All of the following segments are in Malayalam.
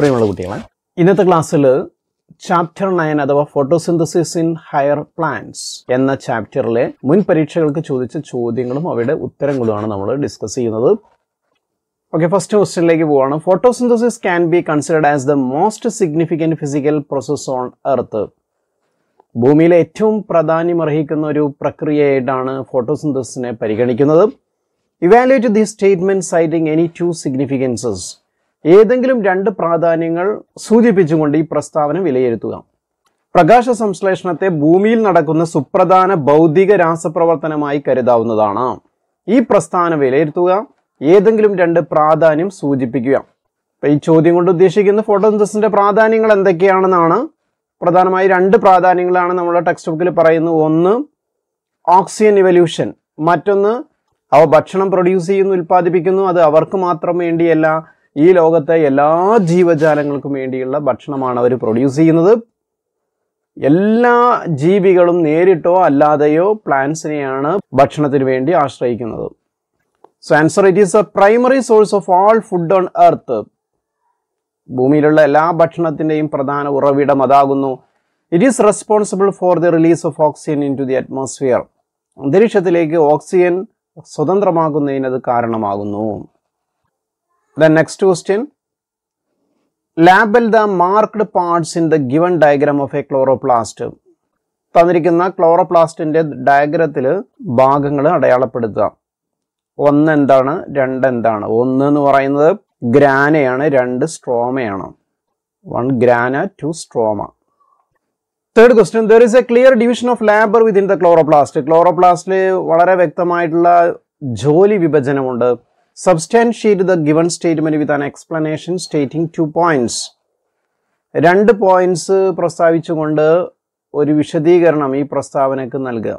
പ്രിയമുള്ള കുട്ടികളെ ഇന്നത്തെ ക്ലാസ്സിൽ ചാപ്റ്റർ നയൻ അഥവാ ഫോട്ടോസിന്തസിസ് ഇൻ ഹയർ പ്ലാന്റ്സ് എന്ന ചാപ്റ്ററിലെ മുൻ പരീക്ഷകൾക്ക് ചോദിച്ച ചോദ്യങ്ങളും അവയുടെ ഉത്തരങ്ങളുമാണ് നമ്മൾ ഡിസ്കസ് ചെയ്യുന്നത് ഓക്കെ ഫസ്റ്റ് ക്വസ്റ്റ്യനിലേക്ക് പോവാണ് photosynthesis can be considered as the most significant physical process on earth ഭൂമിയിലെ ഏറ്റവും പ്രാധാന്യമർഹിക്കുന്ന ഒരു പ്രക്രിയയായിട്ടാണ് ഫോട്ടോസിന്തസിനെ പരിഗണിക്കുന്നത് evaluate the statement citing any two significances ഏതെങ്കിലും രണ്ട് പ്രാധാന്യങ്ങൾ സൂചിപ്പിച്ചുകൊണ്ട് ഈ പ്രസ്താവന വിലയിരുത്തുക പ്രകാശ സംശ്ലേഷണത്തെ ഭൂമിയിൽ നടക്കുന്ന സുപ്രധാന ഭൗതിക രാസപ്രവർത്തനമായി കരുതാവുന്നതാണ് ഈ പ്രസ്താവന വിലയിരുത്തുക ഏതെങ്കിലും രണ്ട് പ്രാധാന്യം സൂചിപ്പിക്കുക അപ്പം ഈ ചോദ്യം കൊണ്ട് ഉദ്ദേശിക്കുന്ന ഫോട്ടോസിന്റെ പ്രാധാന്യങ്ങൾ എന്തൊക്കെയാണെന്നാണ് പ്രധാനമായി രണ്ട് പ്രാധാന്യങ്ങളാണ് നമ്മുടെ ടെക്സ്റ്റ് ബുക്കിൽ പറയുന്നത് ഒന്ന് ഓക്സിജൻ ഇവല്യൂഷൻ മറ്റൊന്ന് അവ ഭക്ഷണം പ്രൊഡ്യൂസ് ചെയ്യുന്നു ഉൽപ്പാദിപ്പിക്കുന്നു അത് അവർക്ക് മാത്രം വേണ്ടിയല്ല ഈ ലോകത്തെ എല്ലാ ജീവജാലങ്ങൾക്കും വേണ്ടിയുള്ള ഭക്ഷണമാണ് അവർ പ്രൊഡ്യൂസ് ചെയ്യുന്നത് എല്ലാ ജീവികളും നേരിട്ടോ അല്ലാതെയോ പ്ലാന്റ്സിനെയാണ് ഭക്ഷണത്തിന് വേണ്ടി ആശ്രയിക്കുന്നത് so answer it is a primary source of all food on earth ഭൂമിയിലുള്ള എല്ലാ ഭക്ഷണത്തിൻ്റെയും പ്രധാന ഉറവിടം അതാകുന്നു it is responsible for the release of oxygen into the atmosphere അന്തരീക്ഷത്തിലേക്ക് ഓക്സിജൻ സ്വതന്ത്രമാകുന്നതിന് അത് കാരണമാകുന്നു The next question, ലാബിൽ the marked parts in the given diagram of a chloroplast തന്നിരിക്കുന്ന ക്ലോറോപ്ലാസ്റ്റിൻ്റെ ഡയഗ്രത്തിൽ ഭാഗങ്ങൾ അടയാളപ്പെടുത്തുക ഒന്ന് എന്താണ് രണ്ട് എന്താണ് ഒന്ന് എന്ന് പറയുന്നത് ഗ്രാനയാണ് രണ്ട് സ്ട്രോമയാണ് one grana two stroma third question there is a clear division of labour within the chloroplast ക്ലോറോപ്ലാസ്റ്റിൽ വളരെ വ്യക്തമായിട്ടുള്ള ജോലി വിഭജനമുണ്ട് substantiate the given statement with an explanation stating two points രണ്ട് പോയിന്റ്സ് പ്രസ്താവിച്ചുകൊണ്ട് ഒരു വിശദീകരണം ഈ പ്രസ്താവനയ്ക്ക് നൽകുക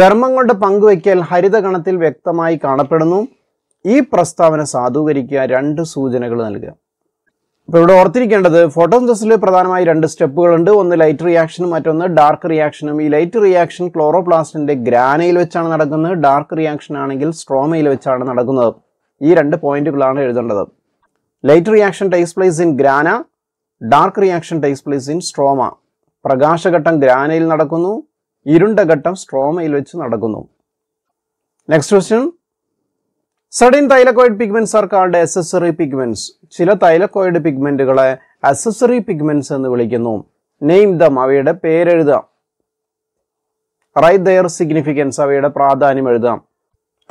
ധർമ്മങ്ങളുടെ പങ്കുവയ്ക്കൽ ഹരിതഗണത്തിൽ വ്യക്തമായി കാണപ്പെടുന്നു ഈ പ്രസ്താവന സാധൂകരിക്കുക രണ്ട് സൂചനകൾ നൽകുക അപ്പോൾ ഇവിടെ ഓർത്തിരിക്കേണ്ടത് ഫോട്ടോസിന്തസിൽ പ്രധാനമായി രണ്ട് സ്റ്റെപ്പുകളുണ്ട് ഒന്ന് ലൈറ്റ് റിയാക്ഷനും മറ്റൊന്ന് ഡാർക്ക് റിയാക്ഷനും ഈ ലൈറ്റ് റിയാക്ഷൻ ക്ലോറോപ്ലാസ്റ്റിന്റെ ഗ്രാനയിൽ വെച്ചാണ് നടക്കുന്നത് ഡാർക്ക് റിയാക്ഷൻ ആണെങ്കിൽ സ്ട്രോമയിൽ വെച്ചാണ് നടക്കുന്നത് ഈ രണ്ട് പോയിന്റുകളാണ് എഴുതേണ്ടത് light reaction takes place in grana dark reaction takes place in stroma പ്രകാശഘട്ടം ഗ്രാനയിൽ നടക്കുന്നു ഇരുണ്ട ഘട്ടം സ്ട്രോമയിൽ വെച്ച് നടക്കുന്നു next question certain thylakoid pigments are called accessory pigments ചില തൈലക്കോയിഡ് പിഗ്മെന്റുകളെ അസസറി പിഗ്മെന്റ്സ് എന്ന് വിളിക്കുന്നു നെയിം ദം അവയുടെ പേരെഴുതാം റൈറ്റ് ദയർ സിഗ്നിഫിക്കൻസ് അവയുടെ പ്രാധാന്യം എഴുതാം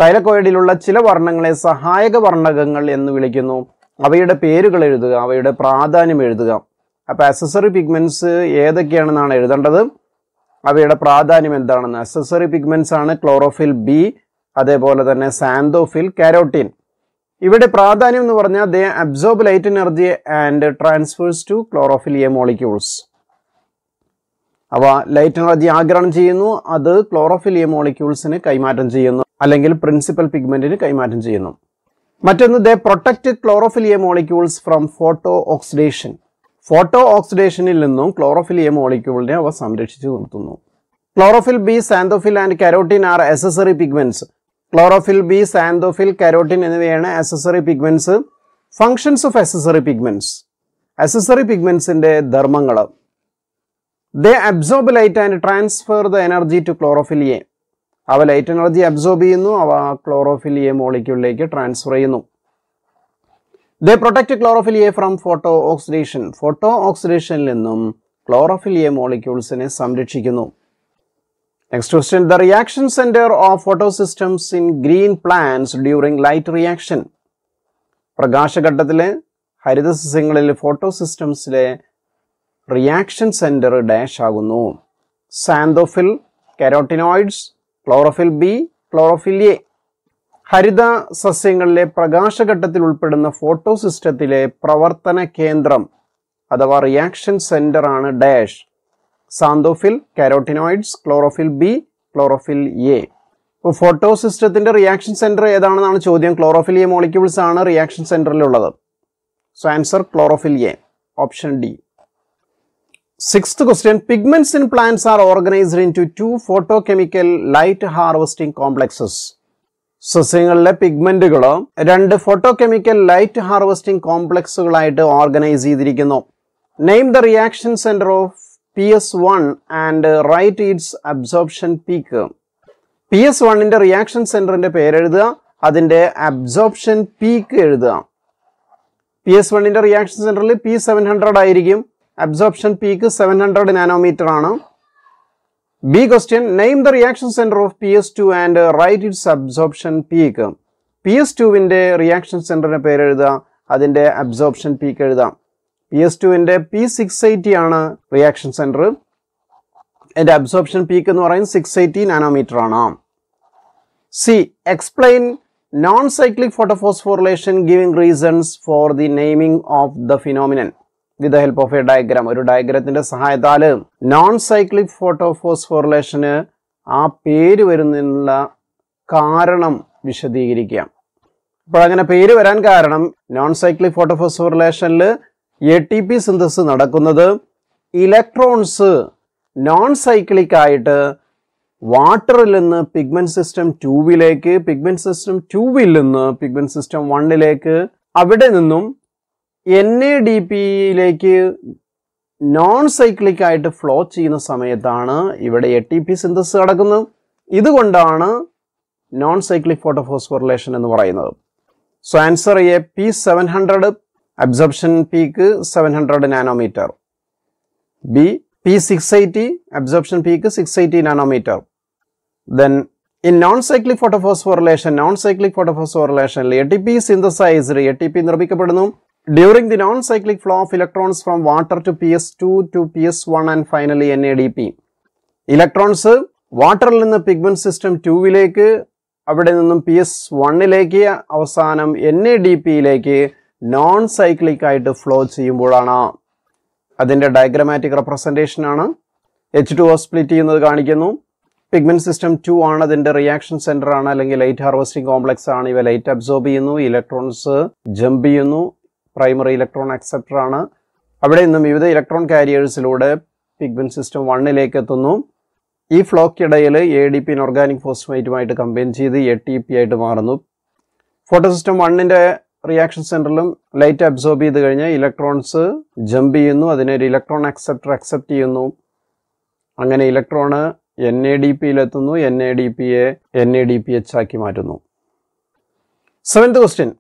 തൈലക്കോയിഡിലുള്ള ചില വർണ്ണങ്ങളെ സഹായക വർണ്ണകങ്ങൾ എന്ന് വിളിക്കുന്നു അവയുടെ പേരുകൾ എഴുതുക അവയുടെ പ്രാധാന്യം എഴുതുക അപ്പോൾ അസസറി പിഗ്മെന്റ്സ് ഏതൊക്കെയാണെന്നാണ് എഴുതേണ്ടത് അവയുടെ പ്രാധാന്യം എന്താണെന്ന് അസസറി പിഗ്മെന്റ്സ് ആണ് ക്ലോറോഫിൽ ബി അതേപോലെ തന്നെ സാന്തോഫിൽ കാരോട്ടീൻ ഇവിടെ പ്രാധാന്യം എന്ന് പറഞ്ഞാൽ they absorb light energy and transfers to chlorophyll A molecules അവ ലൈറ്റ് എനർജി ആഗിരണം ചെയ്യുന്നു അത് ക്ലോറോഫിലിയ മോളിക്യൂൾസിന് കൈമാറ്റം ചെയ്യുന്നു അല്ലെങ്കിൽ പ്രിൻസിപ്പൽ പിഗ്മെന്റിന് കൈമാറ്റം ചെയ്യുന്നു മറ്റൊന്ന് they protect chlorophyll A molecules from photo oxidation ഫോട്ടോ ഓക്സിഡേഷനിൽ നിന്നും ക്ലോറോഫിലിയ മോളിക്യൂളിനെ അവ സംരക്ഷിച്ചു നിർത്തുന്നു chlorophyll B xanthophyll and carotene are accessory pigments chlorophyll B xanthophyll carotene എന്നിവയാണ് accessory pigments functions of accessory pigments accessory പിഗ്മെന്റ്സിന്റെ ധർമ്മങ്ങൾ they absorb light and transfer the energy to chlorophyll A അവ ലൈറ്റ് എനർജി അബ്സോർബ് ചെയ്യുന്നു അവ ക്ലോറോഫിൽ എ മോളിക്യൂളിലേക്ക് ട്രാൻസ്ഫർ ചെയ്യുന്നു they protect chlorophyll A from photo oxidation ഫോട്ടോ ഓക്സിഡേഷനിൽ നിന്നും ക്ലോറോഫിൽ എ മോളിക്യൂൾസിനെ സംരക്ഷിക്കുന്നു Next question, the reaction center of photosystems in green plants during light reaction. പ്രകാശഘട്ടത്തിലെ ഹരിത സസ്യങ്ങളിൽ ഫോട്ടോസിസ്റ്റംസിലെ റിയാക്ഷൻ സെൻറ്റർ ഡാഷ് ആകുന്നു xanthophyll carotenoids chlorophyll B chlorophyll A ഹരിത സസ്യങ്ങളിലെ പ്രകാശഘട്ടത്തിൽ ഉൾപ്പെടുന്ന ഫോട്ടോസിസ്റ്റത്തിലെ പ്രവർത്തന കേന്ദ്രം അഥവാ റിയാക്ഷൻ ആണ് dash xanthophyll carotenoids chlorophyll B chlorophyll A ഇപ്പോൾ ഫോട്ടോ സിസ്റ്റത്തിൻ്റെ റിയാക്ഷൻ സെൻറ്റർ ഏതാണെന്നാണ് ചോദ്യം ക്ലോറോഫിൽ എ മോളിക്യൂൾസ് ആണ് റിയാക്ഷൻ സെൻറ്ററിലുള്ളത് so answer chlorophyll A option D sixth question pigments in plants are organised into two photochemical light harvesting complexes സസ്യങ്ങളിലെ പിഗ്മെന്റുകളോ രണ്ട് ഫോട്ടോ കെമിക്കൽ ലൈറ്റ് ഹാർവസ്റ്റിംഗ് കോംപ്ലക്സുകളായിട്ട് ഓർഗനൈസ് ചെയ്തിരിക്കുന്നു name the reaction centre of P S one and write its absorption peak P S PS1ന്റെ റിയാക്ഷൻ സെന്ററിന്റെ പേരെഴുതുക അതിന്റെ അബ്സോർപ്ഷൻ പീക്ക് എഴുതുക പി എസ് വണ്ണിന്റെ റിയാക്ഷൻ സെന്ററിൽ പി സെവൻ ഹൺഡ്രഡ് ആയിരിക്കും absorption peak seven hundred nanometre ആണ് B question name the reaction centre of P S two and write its absorption peak P S ടുവിൻ്റെ റിയാക്ഷൻ സെന്ററിൻ്റെ പേരെഴുതുക അതിൻ്റെ അബ്സോർപ്ഷൻ പീക്ക് എഴുതാം പി എസ് ടുവിൻ്റെ പി സിക്സ് എയ്റ്റി ആണ് റിയാക്ഷൻ സെൻറ്റർ എൻ്റെ അബ്സോർപ്ഷൻ പീക്ക് എന്ന് പറയുന്നത് സിക്സ് എയ്റ്റി നാനോമീറ്റർ ആണ് C explain non cyclic photophosphorylation giving reasons for the naming of the phenomenon with the help of a diagram ഒരു ഡയഗ്രത്തിൻ്റെ സഹായത്താൽ നോൺ സൈക്ലിക് ഫോട്ടോഫോസ്ഫോറിലേഷന് ആ പേര് വരുന്നതിനുള്ള കാരണം വിശദീകരിക്കാം അപ്പോൾ അങ്ങനെ പേര് വരാൻ കാരണം നോൺ സൈക്ലിക് ഫോട്ടോഫോസ്ഫോറിലേഷനിൽ എ ടി പി സിന്തസ് നടക്കുന്നത് ഇലക്ട്രോൺസ് നോൺ സൈക്ലിക് ആയിട്ട് വാട്ടറിൽ നിന്ന് പിഗ്മെന്റ് സിസ്റ്റം ടൂവിലേക്ക് പിഗ്മെന്റ് സിസ്റ്റം ടൂവിൽ നിന്ന് പിഗ്മെന്റ് സിസ്റ്റം വണ്ണിലേക്ക് അവിടെ നിന്നും എൻ എ ഡി പിയിലേക്ക് നോൺ സൈക്ലിക് ആയിട്ട് ഫ്ലോ ചെയ്യുന്ന സമയത്താണ് ഇവിടെ എ ടി പി സിന്തസ് നടക്കുന്നത് ഇതുകൊണ്ടാണ് നോൺ സൈക്ലിക് ഫോട്ടോഫോസ്ഫോറിലേഷൻ എന്ന് പറയുന്നത് so answer A P seven hundred absorption peak seven hundred nanometre B P six eighty absorption peak six eighty nanometre then in non cyclic photophos photophosphorylation non cyclic photophos ഫോട്ടോഫോസ്ഫോറിലേഷനിൽ A T P synthesised A T P നിർമ്മിക്കപ്പെടുന്നു during the non cyclic flow of electrons from water to P S two to P S one and finally N A D P electrons വാട്ടറിൽ നിന്ന് പിഗ്മെന്റ് സിസ്റ്റം ടൂവിലേക്ക് അവിടെ നിന്നും പി എസ് വണ്ണിലേക്ക് അവസാനം എൻ എ ഡി പിയിലേക്ക് നോൺ സൈക്ലിക് ആയിട്ട് ഫ്ലോ ചെയ്യുമ്പോഴാണ് അതിൻ്റെ ഡയഗ്രമാറ്റിക് ആണ് എച്ച് ടു സ്പ്ലിറ്റ് ചെയ്യുന്നത് കാണിക്കുന്നു പിഗ്മെന്റ് സിസ്റ്റം ടു ആണ് അതിൻ്റെ റിയാക്ഷൻ സെന്റർ ആണ് അല്ലെങ്കിൽ ലൈറ്റ് ഹാർവസ്റ്റിംഗ് കോംപ്ലക്സ് ആണ് ഇവ ലൈറ്റ് അബ്സോർബ് ചെയ്യുന്നു ഇലക്ട്രോൺസ് ജമ്പ് ചെയ്യുന്നു പ്രൈമറി ഇലക്ട്രോൺ അക്സെപ്റ്റർ ആണ് അവിടെ നിന്നും വിവിധ ഇലക്ട്രോൺ കാരിയേഴ്സിലൂടെ പിഗ്മെന്റ് സിസ്റ്റം വണ്ണിലേക്ക് എത്തുന്നു ഈ ഫ്ലോക്കിടയിൽ എ ഡി പി ഓർഗാനിക് ഫോസ്ഫേറ്റുമായിട്ട് കമ്പൈൻ ചെയ്ത് എ ടി പി ആയിട്ട് മാറുന്നു ഫോട്ടോസിസ്റ്റം വണ്ണിൻ്റെ റിയാക്ഷൻ സെന്ററിലും ലൈറ്റ് അബ്സോർബ് ചെയ്ത് കഴിഞ്ഞാൽ ഇലക്ട്രോൺസ് ജമ്പ് ചെയ്യുന്നു അതിനെ ഒരു ഇലക്ട്രോൺ അക്സെപ്റ്റർ അക്സെപ്റ്റ് ചെയ്യുന്നു അങ്ങനെ ഇലക്ട്രോണ് എൻ എ ഡി പിയിലെത്തുന്നു എൻ എ ഡി പിയെ N A D P H ആക്കി മാറ്റുന്നു seventh question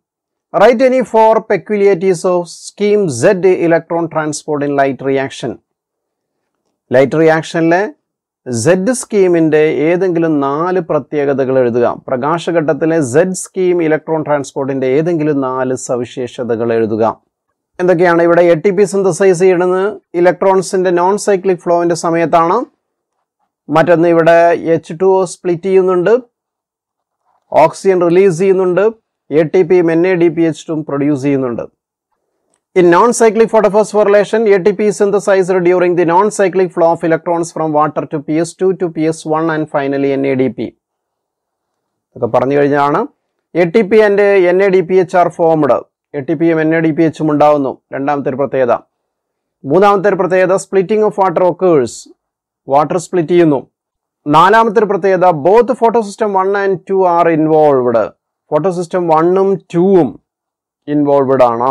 write any four peculiarities of scheme Z electron transport in light reaction light റിയാക്ഷനിലെ സെഡ് സ്കീമിൻ്റെ ഏതെങ്കിലും നാല് പ്രത്യേകതകൾ എഴുതുക പ്രകാശഘട്ടത്തിലെ സെഡ് സ്കീം ഇലക്ട്രോൺ ട്രാൻസ്പോർട്ടിൻ്റെ ഏതെങ്കിലും നാല് സവിശേഷതകൾ എഴുതുക എന്തൊക്കെയാണ് ഇവിടെ എ ടി പി സിന്തസൈസ് ചെയ്യുന്നത് ഇലക്ട്രോൺസിൻ്റെ നോൺ സൈക്ലിക് ഫ്ലോവിൻ്റെ സമയത്താണ് മറ്റൊന്ന് ഇവിടെ എച്ച് ടു ഒ സ്പ്ലിറ്റ് ചെയ്യുന്നുണ്ട് ഓക്സിജൻ റിലീസ് ചെയ്യുന്നുണ്ട് എ ടി പിയും N A D P H ടും പ്രൊഡ്യൂസ് ചെയ്യുന്നുണ്ട് In non-cyclic photophosphorylation, ATP is synthesized during the non-cyclic flow of electrons from water to PS2 to PS1 and finally NADP. ഇതൊക്കെ പറഞ്ഞു കഴിഞ്ഞാണ് A T P and N A D P H are formed A T പിയും എൻ എ ഡി പി എച്ചും ഉണ്ടാവുന്നു രണ്ടാമത്തെ ഒരു പ്രത്യേകത മൂന്നാമത്തെ ഒരു പ്രത്യേകത splitting of water occurs water split ചെയ്യുന്നു നാലാമത്തെ ഒരു പ്രത്യേകത both photo system one and two are involved photo system വണ്ണും ടൂവും ഇൻവോൾവ്ഡ് ആണ്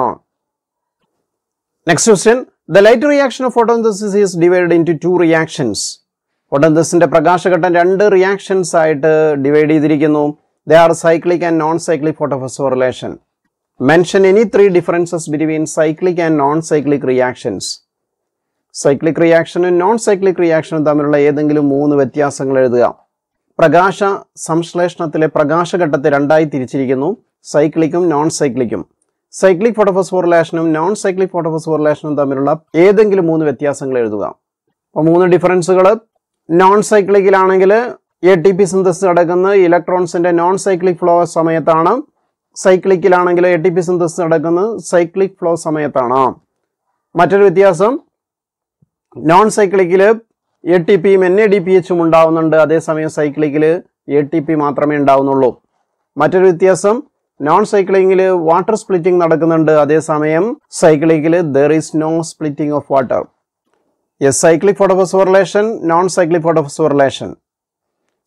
next question the light reaction of photosynthesis is divide into two reactions ഫോട്ടോസിന്റെ പ്രകാശഘട്ടം രണ്ട് റിയാക്ഷൻസ് ആയിട്ട് ഡിവൈഡ് ചെയ്തിരിക്കുന്നു they are cyclic and non cyclic photophosphorylation mention any three differences between cyclic and non cyclic reactions cyclic റിയാക്ഷനും നോൺ സൈക്ലിക് റിയാക്ഷനും തമ്മിലുള്ള ഏതെങ്കിലും മൂന്ന് വ്യത്യാസങ്ങൾ എഴുതുക പ്രകാശ സംശ്ലേഷണത്തിലെ പ്രകാശഘട്ടത്തെ രണ്ടായി തിരിച്ചിരിക്കുന്നു സൈക്ലിക്കും നോൺ സൈക്ലിക്കും സൈക്ലിക് ഫോട്ടോഫോസ്ഫോറിലേഷനും നോൺ സൈക്ലിക് ഫോട്ടോഫോസ്ഫോറിലേഷനും തമ്മിലുള്ള ഏതെങ്കിലും മൂന്ന് വ്യത്യാസങ്ങൾ എഴുതുക അപ്പോൾ മൂന്ന് ഡിഫറൻസുകൾ നോൺ സൈക്ലിക്കിലാണെങ്കിൽ എ ടി പി സിന്തസിസ് നടക്കുന്ന ഇലക്ട്രോൺസിൻ്റെ നോൺ സൈക്ലിക് ഫ്ലോ സമയത്താണ് സൈക്ലിക്കിലാണെങ്കിൽ എ ടി പി സിന്തസിസ് നടക്കുന്ന സൈക്ലിക് ഫ്ലോ സമയത്താണ് മറ്റൊരു വ്യത്യാസം നോൺ സൈക്ലിക്കിൽ എ ടി പിയും എൻ എ ഡി പി എച്ചും ഉണ്ടാവുന്നുണ്ട് അതേസമയം സൈക്ലിക്കിൽ എ ടി പി മാത്രമേ ഉണ്ടാവുന്നുള്ളൂ മറ്റൊരു വ്യത്യാസം നോൺ സൈക്ലിങ്ങിൽ വാട്ടർ സ്പ്ലിറ്റിംഗ് നടക്കുന്നുണ്ട് അതേസമയം സൈക്ലിങ്ങിൽ there is no splitting of water S cyclic photophosphorylation non cyclic photophosphorylation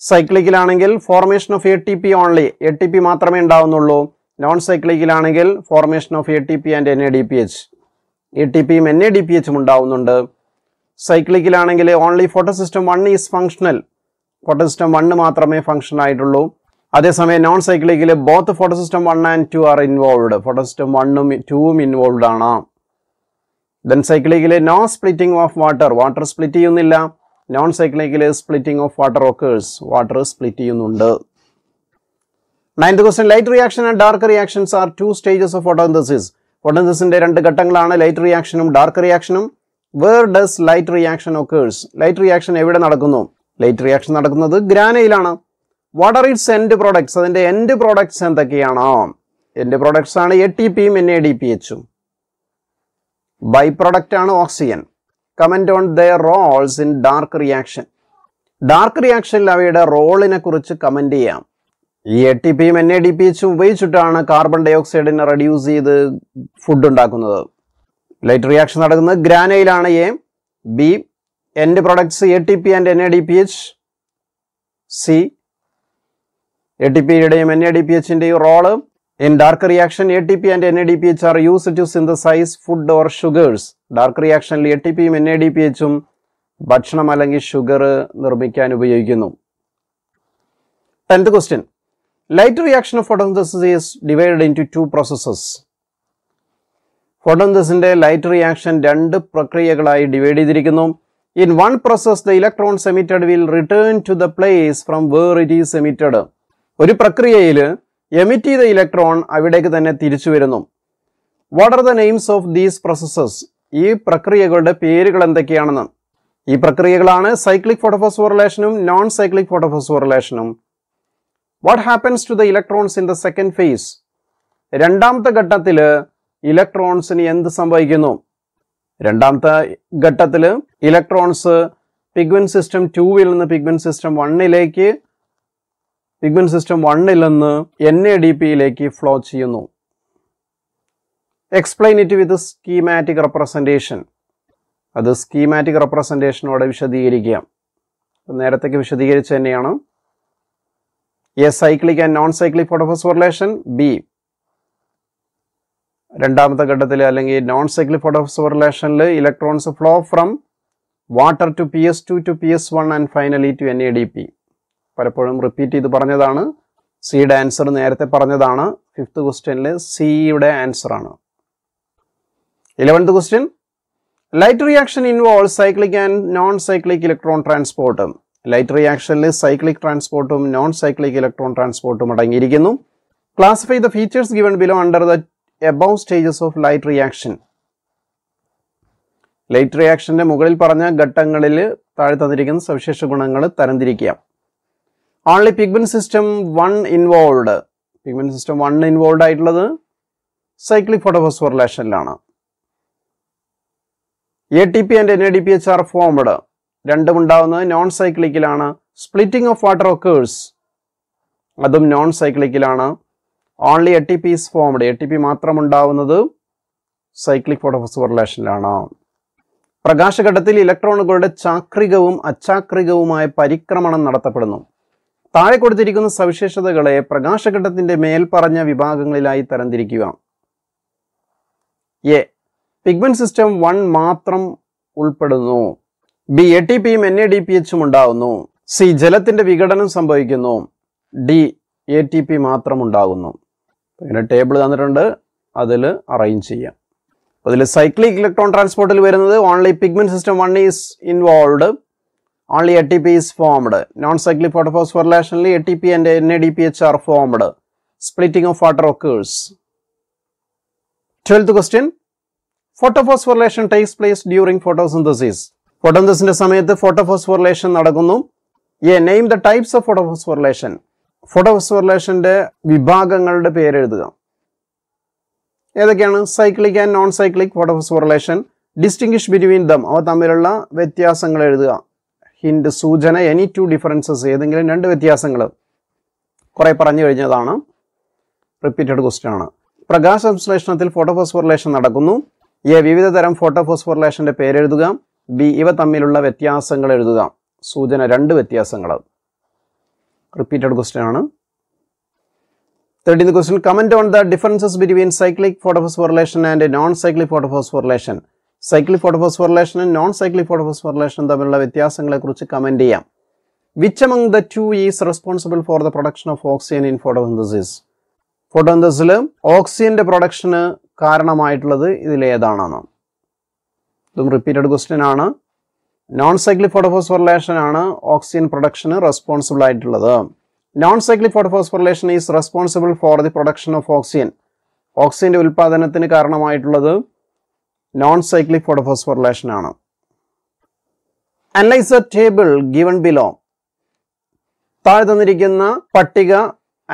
സൈക്ലിക്കിലാണെങ്കിൽ formation of A T P only A T P മാത്രമേ ഉണ്ടാവുന്നുള്ളൂ നോൺ സൈക്ലിക്കിലാണെങ്കിൽ formation of A T P and N A D P H A T പിയും എൻ എ ഡി പി എച്ചും ഉണ്ടാവുന്നുണ്ട് സൈക്ലിക്കിലാണെങ്കിൽ only photo system one is functional photo system one മാത്രമേ ഫങ്ഷൻ ആയിട്ടുള്ളൂ അതേസമയം നോൺ സൈക്ലിക്കിൽ both photo system one and two are involved photo system വണ്ണും ടൂവും ഇൻവോൾവ് ആണ് ദെൻ സൈക്ലിക്കിൽ no splitting of water water split ചെയ്യുന്നില്ല നോൺ സൈക്ലിക്കിൽ splitting of water occurs water split ചെയ്യുന്നുണ്ട് ninth question light reaction and dark reactions are two stages of photosynthesis ഫോട്ടോസിന്റെ രണ്ട് ഘട്ടങ്ങളാണ് ലൈറ്റ് റിയാക്ഷനും ഡാർക്ക് റിയാക്ഷനും where does light reaction occurs light reaction എവിടെ നടക്കുന്നു ലൈറ്റ് റിയാക്ഷൻ നടക്കുന്നത് ഗ്രാനയിലാണ് what are its end products അതിൻ്റെ എൻഡ് പ്രോഡക്ട്സ് എന്തൊക്കെയാണോ എൻഡ് പ്രോഡക്ട്സ് ആണ് എ ടി പിയും എൻ എ ഡി പി എച്ചും ബൈ പ്രൊഡക്റ്റ് ആണ് oxygen comment on the roles in dark reaction dark റിയാക്ഷനിൽ അവയുടെ റോളിനെ കുറിച്ച് കമൻറ്റ് ചെയ്യാം ഈ എ ടി പിയും എൻ എ ഡി പി എച്ചും ഉപയോഗിച്ചിട്ടാണ് കാർബൺ ഡൈ ഓക്സൈഡിനെ റെഡ്യൂസ് ചെയ്ത് ഫുഡ് ഉണ്ടാക്കുന്നത് ലൈറ്റ് റിയാക്ഷൻ നടക്കുന്നത് ഗ്രാനയിലാണ് A B end products A T P and N A D P H C A T പിയുടെയും എൻ എ ഡി പി എച്ചിന്റെയും role in dark reaction A T P and N A D P H are use to synthesize food or sugars dark റിയാക്ഷനിൽ എ ടി പിയും എൻ എ ഡി പി എച്ചും ഭക്ഷണം അല്ലെങ്കിൽ ഷുഗർ നിർമ്മിക്കാൻ ഉപയോഗിക്കുന്നു tenth question light reaction of photosynthesis is divided into two processes ഫോട്ടോസിന്റെ ലൈറ്റ് റിയാക്ഷൻ രണ്ട് പ്രക്രിയകളായി ഡിവൈഡ് ചെയ്തിരിക്കുന്നു in one process the electrons emitted will return to the place from where it is emitted ഒരു പ്രക്രിയയിൽ എമിറ്റ് ചെയ്ത ഇലക്ട്രോൺ അവിടേക്ക് തന്നെ തിരിച്ചു വരുന്നു what are the names of these processes ഈ പ്രക്രിയകളുടെ പേരുകൾ എന്തൊക്കെയാണെന്ന് ഈ പ്രക്രിയകളാണ് സൈക്ലിക് ഫോട്ടോഫോസ്ഫോറിലേഷനും നോൺ സൈക്ലിക് ഫോട്ടോഫോസ്ഫോറിലേഷനും what happens to the electrons in the second phase രണ്ടാമത്തെ ഘട്ടത്തിൽ ഇലക്ട്രോൺസിന് എന്ത് സംഭവിക്കുന്നു രണ്ടാമത്തെ ഘട്ടത്തിൽ ഇലക്ട്രോൺസ് പിഗ്വൻ സിസ്റ്റം ടൂവിൽ നിന്ന് പിഗ്വൻ സിസ്റ്റം വണ്ണിലേക്ക് പിഗ്മെന്റ് സിസ്റ്റം വണ്ണിൽ നിന്ന് എൻ എ ഡി പിയിലേക്ക് ഫ്ലോ ചെയ്യുന്നു explain it with schematic representation അത് സ്കീമാറ്റിക് റെപ്രസെൻറ്റേഷനോടെ വിശദീകരിക്കാം നേരത്തേക്ക് വിശദീകരിച്ച് തന്നെയാണ് A cyclic and non cyclic photophosphorylation B രണ്ടാമത്തെ ഘട്ടത്തിൽ അല്ലെങ്കിൽ നോൺ സൈക്ലിക് ഫോട്ടോഫോസ്ഫോറിലേഷനിൽ electrons flow from water to P S two to P S one and finally to N A D P പലപ്പോഴും റിപ്പീറ്റ് ചെയ്ത് പറഞ്ഞതാണ് സിയുടെ ആൻസർ നേരത്തെ പറഞ്ഞതാണ് ഫിഫ്ത്ത് ക്വസ്റ്റ്യനിൽ സിയുടെ ആൻസറാണ് eleventh question light reaction involve cyclic and non cyclic electron ട്രാൻസ്പോർട്ടും ലൈറ്റ് റിയാക്ഷനിൽ സൈക്ലിക് ട്രാൻസ്പോർട്ടും നോൺ സൈക്ലിക് ഇലക്ട്രോൺ ട്രാൻസ്പോർട്ടും അടങ്ങിയിരിക്കുന്നു classify the features given below under the above stages of light reaction light റിയാക്ഷൻ്റെ മുകളിൽ പറഞ്ഞ ഘട്ടങ്ങളിൽ താഴെ തന്നിരിക്കുന്ന സവിശേഷ ഗുണങ്ങൾ തരംതിരിക്കുക only pigment system one involved pigment system one involve ആയിട്ടുള്ളത് സൈക്ലിക് ഫോട്ടോഫോസ്ഫോറിലേഷനിലാണ് A T P and N A D P H are formed രണ്ടും ഉണ്ടാവുന്നത് നോൺ സൈക്ലിക്കിലാണ് സ്പ്ലിറ്റിംഗ് ഓഫ് വാട്ടർ ഒക്കേഴ്സ് അതും നോൺ സൈക്ലിക്കിലാണ് only A T P is formed A T P മാത്രം ഉണ്ടാവുന്നത് സൈക്ലിക് ഫോട്ടോഫോസ്ഫോറിലേഷനിലാണ് പ്രകാശഘട്ടത്തിൽ ഇലക്ട്രോണുകളുടെ ചാക്രികവും അച്ചാക്രികവുമായ പരിക്രമണം നടത്തപ്പെടുന്നു താഴെ കൊടുത്തിരിക്കുന്ന സവിശേഷതകളെ പ്രകാശഘട്ടത്തിന്റെ മേൽപ്പറഞ്ഞ വിഭാഗങ്ങളിലായി തരംതിരിക്കുക എ പിഗ്മെന്റ് സിസ്റ്റം വൺ മാത്രം ഉൾപ്പെടുന്നു ബി എ ടി പിയും എൻ എ ഡി പി എച്ചും ഉണ്ടാകുന്നു സി ജലത്തിന്റെ വിഘടനം സംഭവിക്കുന്നു ഡി എ ടി പി മാത്രം ഉണ്ടാകുന്നു ഇങ്ങനെ ടേബിൾ തന്നിട്ടുണ്ട് അതിൽ അറേഞ്ച് ചെയ്യാം അതിൽ സൈക്ലിക് ഇലക്ട്രോൺ ട്രാൻസ്പോർട്ടിൽ വരുന്നത് only pigment system one is involve only ATP is formed. Non-cyclic photophosphorylation, only ATP and NADPH are formed. Splitting of water occurs. 12th question. Photophosphorylation takes place during photosynthesis. Photosynthesis ഫോട്ടോസിന്റെ സമയത്ത് ഫോട്ടോഫോസ്ഫോറിലേഷൻ നടക്കുന്നു A name the Photophosphorylation of photophosphorylation ഫോട്ടോഫോസ്ഫോറിലേഷന്റെ വിഭാഗങ്ങളുടെ പേരെഴുതുക ഏതൊക്കെയാണ് cyclic and non-cyclic photophosphorylation distinguish between them. Avu തമ്മിലുള്ള vyathyasangal എഴുതുക ഹിൻഡ് സൂചന എനി ടു ഡിഫറൻസസ് ഏതെങ്കിലും രണ്ട് വ്യത്യാസങ്ങൾ കുറേ പറഞ്ഞു കഴിഞ്ഞതാണ് റിപ്പീറ്റഡ് ക്വസ്റ്റ്യൻ ആണ് പ്രകാശ സംശ്ലേഷണത്തിൽ ഫോട്ടോഫോസ്ഫോറിലേഷൻ നടക്കുന്നു എ വിവിധ തരം ഫോട്ടോഫോസ്ഫോറിലേഷൻ്റെ പേരെഴുതുക ബി ഇവ തമ്മിലുള്ള വ്യത്യാസങ്ങൾ എഴുതുക സൂചന രണ്ട് വ്യത്യാസങ്ങൾ റിപ്പീറ്റഡ് ക്വസ്റ്റ്യൻ ആണ് thirteen question comment on the differences between cyclic photophosphorylation and non cyclic photophosphorylation cyclic ഫോട്ടോഫോസ്ഫോറിലേഷനും നോൺ സൈക്ലിക് ഫോട്ടോഫോസ്ഫോറിലേഷനും തമ്മിലുള്ള വ്യത്യാസങ്ങളെക്കുറിച്ച് കമൻറ്റ് ചെയ്യാം which among the two is responsible for the production of oxygen in photosynthesis ഫോട്ടോസിൽ ഓക്സിജൻ്റെ പ്രൊഡക്ഷന് കാരണമായിട്ടുള്ളത് ഇതിലേതാണെന്ന് ഇതും റിപ്പീറ്റഡ് ക്വസ്റ്റ്യൻ ആണ് നോൺ സൈക്ലിക് ഫോട്ടോഫോസ്ഫോറിലേഷൻ ആണ് ഓക്സിജൻ പ്രൊഡക്ഷന് റെസ്പോൺസിബിൾ ആയിട്ടുള്ളത് non cyclic photophosphorylation is responsible for the production of oxygen ഓക്സിജൻ്റെ ഉൽപ്പാദനത്തിന് കാരണമായിട്ടുള്ളത് നോൺ സൈക്ലിക് ഫോട്ടോഫോസ്ഫോറിലേഷൻ ആണ് അനലൈസ് ടേബിൾ ഗിവൺ ബിലോ താഴെ തന്നിരിക്കുന്ന പട്ടിക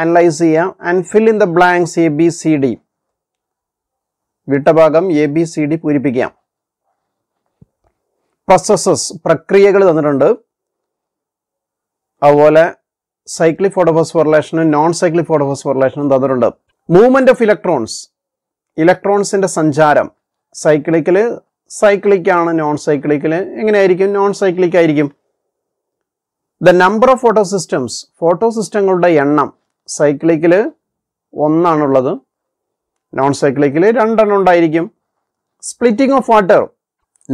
അനലൈസ് ചെയ്യാം and fill in the blanks A B C D വിട്ടഭാഗം എ ബി സി ഡി പൂരിപ്പിക്കാം പ്രോസസ്സസ് പ്രക്രിയകൾ തന്നിട്ടുണ്ട് അതുപോലെ സൈക്ലിക് ഫോട്ടോഫോസ്ഫോറിലേഷനും നോൺ സൈക്ലിക് ഫോട്ടോഫോസ്ഫോറിലേഷനും തന്നിട്ടുണ്ട് മൂവ്മെന്റ് ഓഫ് ഇലക്ട്രോൺസ് ഇലക്ട്രോൺസിന്റെ സഞ്ചാരം സൈക്ലിക്കിൽ സൈക്ലിക്കാണ് നോൺ എങ്ങനെ എങ്ങനെയായിരിക്കും നോൺ സൈക്ലിക് ആയിരിക്കും the number of photo systems photo സിസ്റ്റങ്ങളുടെ എണ്ണം സൈക്ലിക്കൽ ഒന്നാണുള്ളത് നോൺ സൈക്ലിക്കൽ രണ്ടെണ്ണം ഉണ്ടായിരിക്കും splitting of water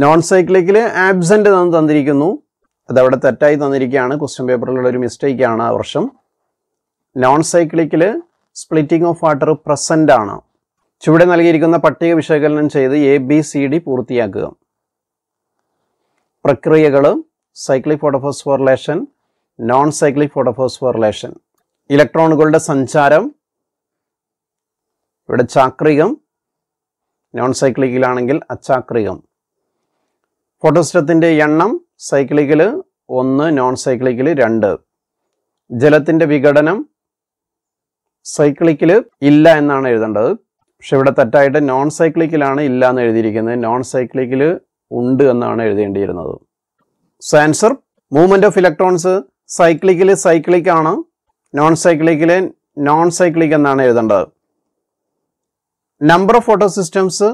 non cyclical absent തന്നു തന്നിരിക്കുന്നു അതവിടെ തെറ്റായി തന്നിരിക്കുകയാണ് ക്വസ്റ്റ്യൻ പേപ്പറിലുള്ള ഒരു മിസ്റ്റേക്കാണ് ആ വർഷം non cyclical splitting of water present ആണ് ചുവടെ നൽകിയിരിക്കുന്ന പട്ടിക വിശകലനം ചെയ്ത് എ ബി സി ഡി പൂർത്തിയാക്കുക പ്രക്രിയകൾ cyclic photophosphorylation non cyclic photophosphorylation ഇലക്ട്രോണുകളുടെ സഞ്ചാരം ഇവിടെ ചാക്രികം നോൺ സൈക്ലിക്കിലാണെങ്കിൽ അച്ചാക്രികം ഫോട്ടോസ്റ്റത്തിൻ്റെ എണ്ണം സൈക്ലിക്കിൽ ഒന്ന് നോൺ സൈക്ലിക്കിൽ രണ്ട് ജലത്തിൻ്റെ വിഘടനം സൈക്ലിക്കിൽ ഇല്ല എന്നാണ് എഴുതേണ്ടത് പക്ഷെ ഇവിടെ തെറ്റായിട്ട് നോൺ സൈക്ലിക്കിലാണ് ഇല്ല എന്ന് എഴുതിയിരിക്കുന്നത് നോൺ സൈക്ലിക്കിൽ ഉണ്ട് എന്നാണ് എഴുതേണ്ടിയിരുന്നത് so answer movement of electrons സൈക്ലിക്കിൽ സൈക്ലിക് ആണ് നോൺ സൈക്ലിക്കിൽ നോൺ സൈക്ലിക് എന്നാണ് എഴുതേണ്ടത് number of photo systems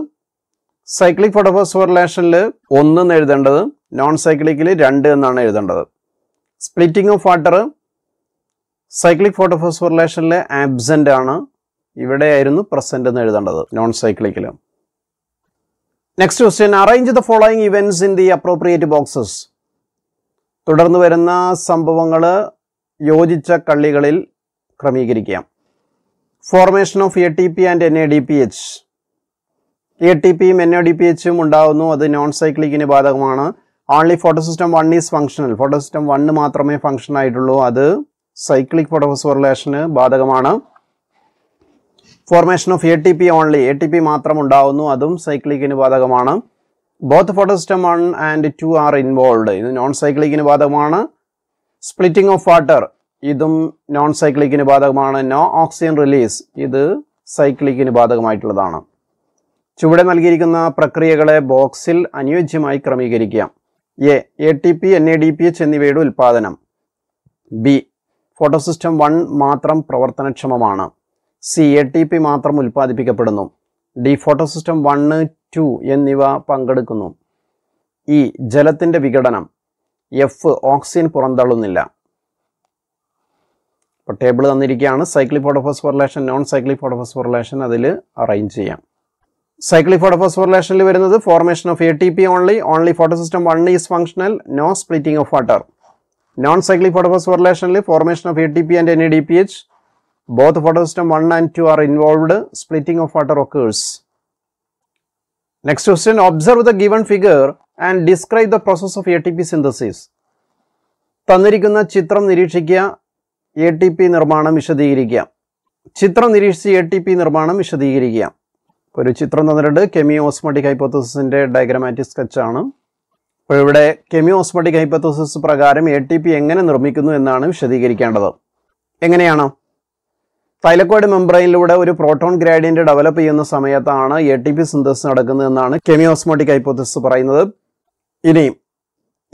cyclic ഫോട്ടോഫോസ്ഫോറിലേഷനിൽ ഒന്ന് എന്ന് എഴുതേണ്ടത് നോൺ സൈക്ലിക്കിൽ രണ്ട് എന്നാണ് എഴുതേണ്ടത് സ്പ്ലിറ്റിംഗ് ഓഫ് വാട്ടർ സൈക്ലിക് ഫോട്ടോഫോസ്ഫോറിലേഷനിൽ ആബ്സെൻ്റ് ആണ് ഇവിടെയായിരുന്നു പ്രസന്റ് എന്ന് എഴുതേണ്ടത് നോൺ സൈക്ലിക്കിൽ next question arrange the following events in the appropriate boxes തുടർന്ന് വരുന്ന സംഭവങ്ങൾ യോജിച്ച കള്ളികളിൽ ക്രമീകരിക്കാം formation of A T P and N A D P H A T പിയും എൻ എ ഡി പി എച്ചും ഉണ്ടാകുന്നു അത് നോൺ സൈക്ലിക്കിന് ബാധകമാണ് only photo system one is functional photo system one മാത്രമേ ഫംഗ്ഷൻ ആയിട്ടുള്ളൂ അത് സൈക്ലിക് ഫോട്ടോഫോസ്ഫോറിലേഷന് ബാധകമാണ് formation of A T P only A T P മാത്രം ഉണ്ടാവുന്നു അതും സൈക്ലിക്കിന് ബാധകമാണ് both photosystem one and two are involved ഇത് നോൺ സൈക്ലിക്കിന് ബാധകമാണ് സ്പ്ലിറ്റിംഗ് ഓഫ് വാട്ടർ ഇതും നോൺ സൈക്ലിക്കിന് ബാധകമാണ് നോ ഓക്സിജൻ റിലീസ് ഇത് സൈക്ലിക്കിന് ബാധകമായിട്ടുള്ളതാണ് ചുവടെ നൽകിയിരിക്കുന്ന പ്രക്രിയകളെ ബോക്സിൽ അനുയോജ്യമായി ക്രമീകരിക്കാം A A T P N A D P H എന്നിവയുടെ ഉൽപ്പാദനം ബി ഫോട്ടോസിസ്റ്റം വൺ മാത്രം പ്രവർത്തനക്ഷമമാണ് സി എ ടി പി മാത്രം ഉൽപ്പാദിപ്പിക്കപ്പെടുന്നു D photo system one two എന്നിവ പങ്കെടുക്കുന്നു ഇ e ജലത്തിൻ്റെ വിഘടനം എഫ് ഓക്സിജൻ പുറന്തള്ളുന്നില്ല ഇപ്പോൾ ടേബിൾ തന്നിരിക്കുകയാണ് cyclic photophosphorylation non cyclic photophosphorylation അതിൽ അറേഞ്ച് ചെയ്യാം സൈക്ലിക് ഫോട്ടോഫോസ്ഫോറിലേഷനിൽ വരുന്നത് formation of A T P only only photosystem one is functional no splitting of water non cyclic ഫോട്ടോഫോസ്ഫോറിലേഷനിൽ formation of A T P and N D P H Both photosystem 1 and 2 are involved, splitting of water occurs. Next question, observe the given figure and describe the process of ATP synthesis. തന്നിരിക്കുന്ന ചിത്രം നിരീക്ഷിക്കുക എ ടി പി നിർമ്മാണം വിശദീകരിക്കുക ചിത്രം നിരീക്ഷിച്ച് എ ടി പി നിർമ്മാണം വിശദീകരിക്കുക ഒരു ചിത്രം തന്നിട്ടുണ്ട് കെമിയോസ്മോട്ടിക് ഓസ്മോട്ടിക് ഡയഗ്രമാറ്റിക് സ്കെച്ചാണ് അപ്പോൾ ഇവിടെ കെമിയോസ്മോട്ടിക് ഓസ്മോട്ടിക് പ്രകാരം എ ടി പി എങ്ങനെ നിർമ്മിക്കുന്നു എന്നാണ് വിശദീകരിക്കേണ്ടത് എങ്ങനെയാണോ തൈലക്കോയ്ഡ് മെംബ്രെയിനിലൂടെ ഒരു പ്രോട്ടോൺ ഗ്രാഡിയന്റ് ഡെവലപ്പ് ചെയ്യുന്ന സമയത്താണ് എ ടി പി സിന്തസ് നടക്കുന്നതെന്നാണ് കെമിയോസ്മോട്ടിക് ഹൈപ്പോത്തിസ് പറയുന്നത് ഇനിയും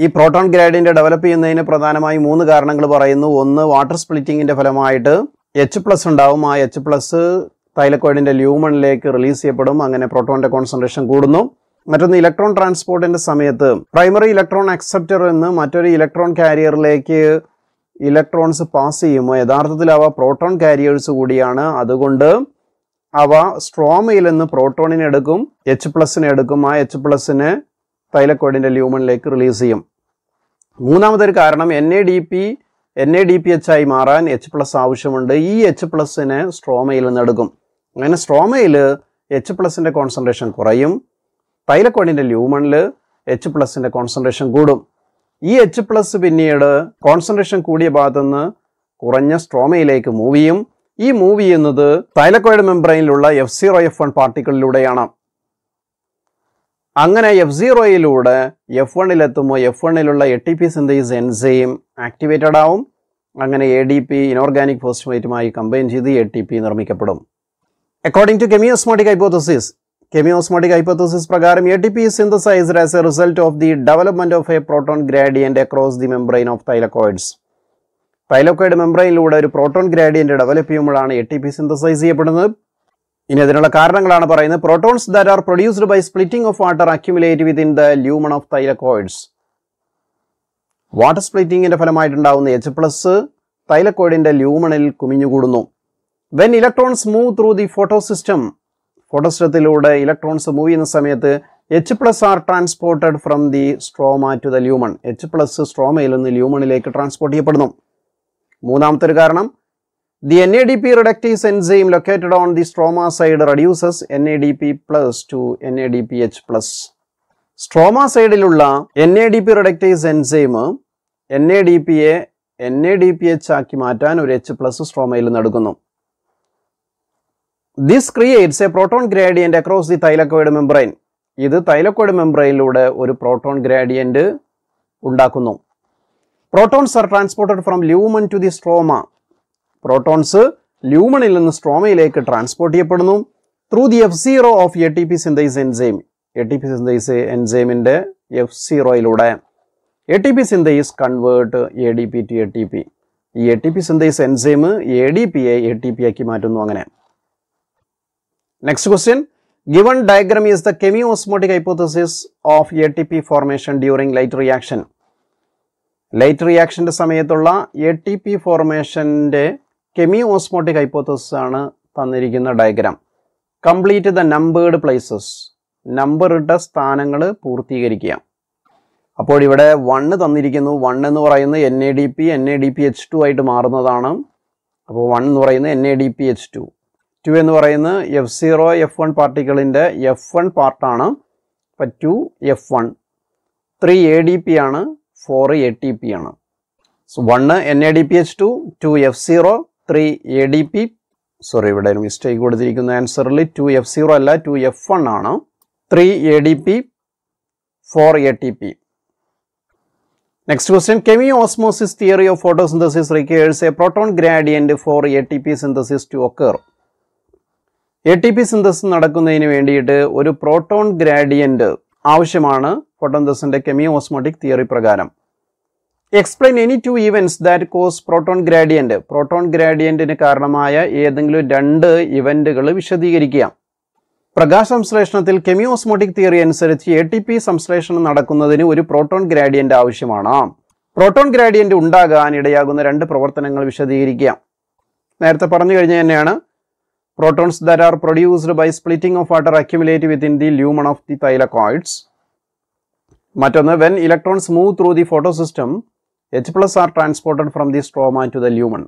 ഈ പ്രോട്ടോൺ ഗ്രാഡിയന്റ് ഡെവലപ്പ് ചെയ്യുന്നതിന് പ്രധാനമായി മൂന്ന് കാരണങ്ങൾ പറയുന്നു ഒന്ന് വാട്ടർ സ്പ്ലിറ്റിങ്ങിന്റെ ഫലമായിട്ട് എച്ച് പ്ലസ് ഉണ്ടാവും ആ എച്ച് പ്ലസ് തൈലക്കോയിഡിന്റെ ലൂമണിലേക്ക് റിലീസ് ചെയ്യപ്പെടും അങ്ങനെ പ്രോട്ടോണിന്റെ കോൺസെൻട്രേഷൻ കൂടുന്നു മറ്റൊന്ന് ഇലക്ട്രോൺ ട്രാൻസ്പോർട്ടിന്റെ സമയത്ത് പ്രൈമറി ഇലക്ട്രോൺ അക്സെപ്റ്റർ എന്ന് മറ്റൊരു ഇലക്ട്രോൺ കാരിയറിലേക്ക് ഇലക്ട്രോൺസ് പാസ് ചെയ്യുമോ യഥാർത്ഥത്തിൽ അവ പ്രോട്ടോൺ കാരിയേഴ്സ് കൂടിയാണ് അതുകൊണ്ട് അവ സ്ട്രോമയിൽ നിന്ന് പ്രോട്ടോണിനെ എടുക്കും എച്ച് പ്ലസിനെ എടുക്കും ആ എച്ച് പ്ലസിനെ തൈലക്കോഡിൻ്റെ ല്യൂമനിലേക്ക് റിലീസ് ചെയ്യും മൂന്നാമതൊരു കാരണം N A D P N A D P H ആയി മാറാൻ എച്ച് പ്ലസ് ആവശ്യമുണ്ട് ഈ എച്ച് പ്ലസിനെ സ്ട്രോമയിൽ നിന്ന് എടുക്കും അങ്ങനെ സ്ട്രോമയിൽ എച്ച് പ്ലസിൻ്റെ കോൺസെൻട്രേഷൻ കുറയും തൈലക്കോണിൻ്റെ ല്യൂമണിൽ എച്ച് പ്ലസിൻ്റെ കോൺസെൻട്രേഷൻ കൂടും ഈ എച്ച് പ്ലസ് പിന്നീട് കോൺസെൻട്രേഷൻ കൂടിയ നിന്ന് കുറഞ്ഞ സ്ട്രോമയിലേക്ക് മൂവ് ചെയ്യും ഈ മൂവ് ചെയ്യുന്നത് തൈലക്കോയിഡ് മെംബ്രൈനിലുള്ള എഫ് സീറോ എഫ് വൺ പാർട്ടിക്കിളിലൂടെയാണ് അങ്ങനെ എഫ് സീറോയിലൂടെ എഫ് എത്തുമ്പോൾ എഫ് വണ്ണിലുള്ള A T P synthase enzyme activated ആവും അങ്ങനെ എ ഡി പി ഇനോർഗാനിക് ഫോസ്ഫേറ്റുമായി കമ്പൈൻ ചെയ്ത് എ ടി പി നിർമ്മിക്കപ്പെടും according to chemiosmotic hypothesis chemiosmotic hypothesis പ്രകാരം A T P synthesized as a result of the development of a proton gradient across the membrane of thylakoids thylakoid മെംബ്രെയിനിലൂടെ ഒരു പ്രോട്ടോൺ ഗ്രാഡിയന്റ് ഡെവലപ്പ് ചെയ്യുമ്പോഴാണ് എ ടി പി സിന്തസൈസ് ചെയ്യപ്പെടുന്നത് ഇനി അതിനുള്ള കാരണങ്ങളാണ് പറയുന്നത് protons that are produced by splitting of water accumulate within the lumen of thylakoids water സ്പ്ലിറ്റിംഗിന്റെ ഫലമായിട്ടുണ്ടാവുന്ന എച്ച് പ്ലസ് തൈലക്കോയിഡിന്റെ ല്യൂമണിൽ കുമിഞ്ഞുകൂടുന്നു when electrons move through the photo system കൊടസ്രത്തിലൂടെ ഇലക്ട്രോൺസ് മൂവ് ചെയ്യുന്ന സമയത്ത് H plus are transported from the stroma to the lumen H plus സ്ട്രോമയിൽ നിന്ന് ല്യൂമണിലേക്ക് ട്രാൻസ്പോർട്ട് ചെയ്യപ്പെടുന്നു മൂന്നാമത്തെ ഒരു കാരണം the N A D P reductive enzyme located on the stroma side reduces N A D P plus to N A D P H plus stroma സൈഡിലുള്ള N A D P reductive enzyme N A D പിയെ N A D P H ആക്കി മാറ്റാൻ ഒരു എച്ച് പ്ലസ് സ്ട്രോമയിൽ നിന്ന് എടുക്കുന്നു this creates a proton gradient across the thylakoid membrane ഇത് തൈലക്കോയിഡ് മെംബ്രെയിനിലൂടെ ഒരു പ്രോട്ടോൺ ഗ്രാഡിയൻ്റ് ഉണ്ടാക്കുന്നു protons are transported from lumen to the stroma protons ലൂമണിൽ നിന്ന് സ്ട്രോമയിലേക്ക് ട്രാൻസ്പോർട്ട് ചെയ്യപ്പെടുന്നു through the F zero of A T P synthase enzyme A T P synthase എൻസൈമിൻ്റെ എഫ് സീറോയിലൂടെ A T P synthase convert A D P to A T P ഈ A T P synthase enzyme A D P A T P ആക്കി മാറ്റുന്നു അങ്ങനെ Next question, given diagram is the chemiosmotic hypothesis of ATP formation during light reaction. Light റിയാക്ഷൻ്റെ സമയത്തുള്ള എ ടി പി ഫോർമേഷൻ്റെ കെമി ഓസ്മോട്ടിക് ഹൈപ്പോത്തസിസ് ആണ് തന്നിരിക്കുന്ന diagram complete the numbered places number ഇട്ട സ്ഥാനങ്ങൾ പൂർത്തീകരിക്കുക അപ്പോൾ ഇവിടെ വണ്ണ് തന്നിരിക്കുന്നു വൺ എന്ന് പറയുന്നത് N A D P N A D P H two ആയിട്ട് മാറുന്നതാണ് അപ്പോൾ വൺ എന്ന് പറയുന്നത് N A D P H two two എന്ന് പറയുന്നത് എഫ് സീറോ എഫ് വൺ പാർട്ടിക്കിളിൻ്റെ എഫ് വൺ പാർട്ടാണ് അപ്പം two F one three A D P ആണ് ഫോർ എ ടി പി ആണ് so one N A D P H two two F zero three A D P sorry ഇവിടെ ഒരു മിസ്റ്റേക്ക് കൊടുത്തിരിക്കുന്ന ആൻസറിൽ ടു എഫ് സീറോ അല്ല ടു എഫ് വൺ ആണ് three A D P four A T P next question chemiosmosis theory of photosynthesis requires a proton gradient for A T P synthesis to ഒക്കെ എ ടി പി സിന്തസ് നടക്കുന്നതിന് വേണ്ടിയിട്ട് ഒരു പ്രോട്ടോൺ ഗ്രാഡിയൻറ്റ് ആവശ്യമാണ് ഫോട്ടോന്തസിൻ്റെ കെമിയോ ഓസ്മോട്ടിക് തിയറി പ്രകാരം explain any two events that cause proton gradient proton ഗ്രാഡിയൻറ്റിന് കാരണമായ ഏതെങ്കിലും രണ്ട് ഇവൻറ്റുകൾ വിശദീകരിക്കുക പ്രകാശ സംശ്ലേഷണത്തിൽ കെമിയോസ്മോട്ടിക് തിയറി അനുസരിച്ച് എ ടി പി സംശ്ലേഷണം നടക്കുന്നതിന് ഒരു പ്രോട്ടോൺ ഗ്രാഡിയൻ്റ് ആവശ്യമാണ് പ്രോട്ടോൺ ഗ്രാഡിയൻ്റ് ഉണ്ടാകാൻ ഇടയാകുന്ന രണ്ട് പ്രവർത്തനങ്ങൾ വിശദീകരിക്കാം നേരത്തെ പറഞ്ഞു കഴിഞ്ഞ തന്നെയാണ് protons that are produced by splitting of water accumulate within the lumen of the thylakoids മറ്റൊന്ന് when electrons move through the photo photosystem H plus are transported from the stroma to the lumen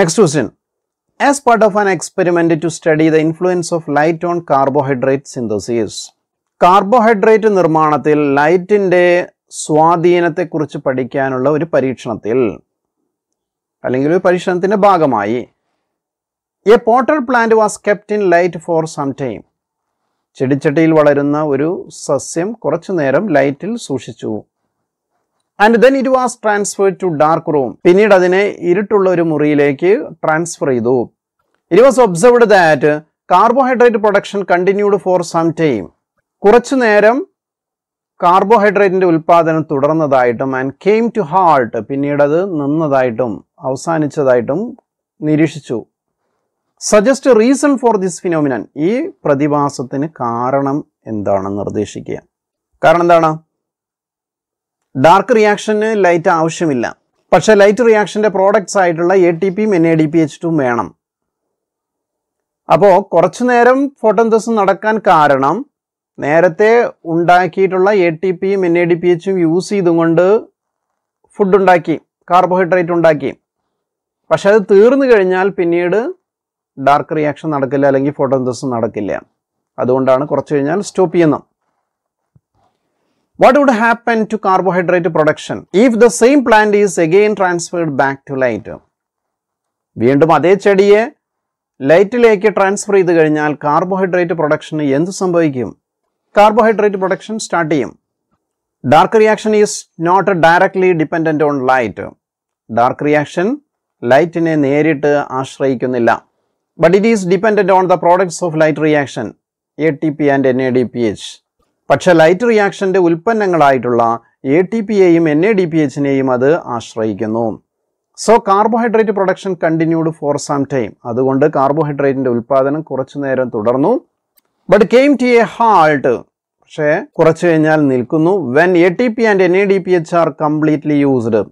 next question as part of an experiment to study the influence of light on carbohydrate synthesis carbohydrate നിർമ്മാണത്തിൽ ലൈറ്റിൻ്റെ സ്വാധീനത്തെക്കുറിച്ച് പഠിക്കാനുള്ള ഒരു പരീക്ഷണത്തിൽ അല്ലെങ്കിൽ ഒരു പരീക്ഷണത്തിൻ്റെ ഭാഗമായി a potted plant was kept in light for some time ചെടിച്ചട്ടിയിൽ വളരുന്ന ഒരു സസ്യം കുറച്ചു നേരം ലൈറ്റിൽ സൂക്ഷിച്ചു and then it was transfer to dark room പിന്നീട് അതിനെ ഇരുട്ടുള്ള ഒരു മുറിയിലേക്ക് ട്രാൻസ്ഫർ ചെയ്തു it was observed that carbohydrate production continued for some time കുറച്ചു നേരം കാർബോഹൈഡ്രേറ്റിന്റെ ഉൽപാദനം തുടർന്നതായിട്ടും ആൻഡ് കെയിം ടു ഹാൾട്ട് പിന്നീട് അത് നിന്നതായിട്ടും അവസാനിച്ചതായിട്ടും നിരീക്ഷിച്ചു suggest reason for this phenomenon ഈ പ്രതിഭാസത്തിന് കാരണം എന്താണ് നിർദ്ദേശിക്കുക കാരണം എന്താണ് ഡാർക്ക് റിയാക്ഷന് ലൈറ്റ് ആവശ്യമില്ല പക്ഷെ ലൈറ്റ് റിയാക്ഷൻ്റെ പ്രോഡക്റ്റ്സ് ആയിട്ടുള്ള എ ടി പിയും N A D P H ടും വേണം അപ്പോൾ കുറച്ചു നേരം ഫോട്ടോന്തസ് നടക്കാൻ കാരണം നേരത്തെ ഉണ്ടാക്കിയിട്ടുള്ള എ ടി പിയും എൻ എ ഡി പി എച്ചും യൂസ് ചെയ്തുകൊണ്ട് ഫുഡ് ഉണ്ടാക്കി കാർബോഹൈഡ്രേറ്റ് ഉണ്ടാക്കി പക്ഷെ അത് തീർന്നു കഴിഞ്ഞാൽ പിന്നീട് ഡാർക്ക് റിയാക്ഷൻ നടക്കില്ല അല്ലെങ്കിൽ ഫോട്ടോസ് നടക്കില്ല അതുകൊണ്ടാണ് കുറച്ച് കഴിഞ്ഞാൽ സ്റ്റോപ്പ് ചെയ്യുന്നത് what would happen to carbohydrate production if the same plant is again transferred back to light വീണ്ടും അതേ ചെടിയെ ലൈറ്റിലേക്ക് ട്രാൻസ്ഫർ ചെയ്ത് കഴിഞ്ഞാൽ കാർബോഹൈഡ്രേറ്റ് പ്രൊഡക്ഷന് എന്ത് സംഭവിക്കും കാർബോഹൈഡ്രേറ്റ് പ്രൊഡക്ഷൻ സ്റ്റാർട്ട് ചെയ്യും dark reaction is not directly dependent on light dark reaction ലൈറ്റിനെ നേരിട്ട് ആശ്രയിക്കുന്നില്ല but it is dependent on the products of light reaction ATP and NADPH. പക്ഷെ ലൈറ്റ് റിയാക്ഷൻ്റെ ഉൽപ്പന്നങ്ങളായിട്ടുള്ള എ ടി പിയെയും എൻ എ ഡി പി എച്ചിനെയും അത് ആശ്രയിക്കുന്നു so carbohydrate production continued for some time അതുകൊണ്ട് കാർബോഹൈഡ്രേറ്റിൻ്റെ ഉൽപ്പാദനം കുറച്ചു നേരം തുടർന്നു but came to a halt പക്ഷേ കുറച്ചു കഴിഞ്ഞാൽ നിൽക്കുന്നു when A T P and N A D P H are completely used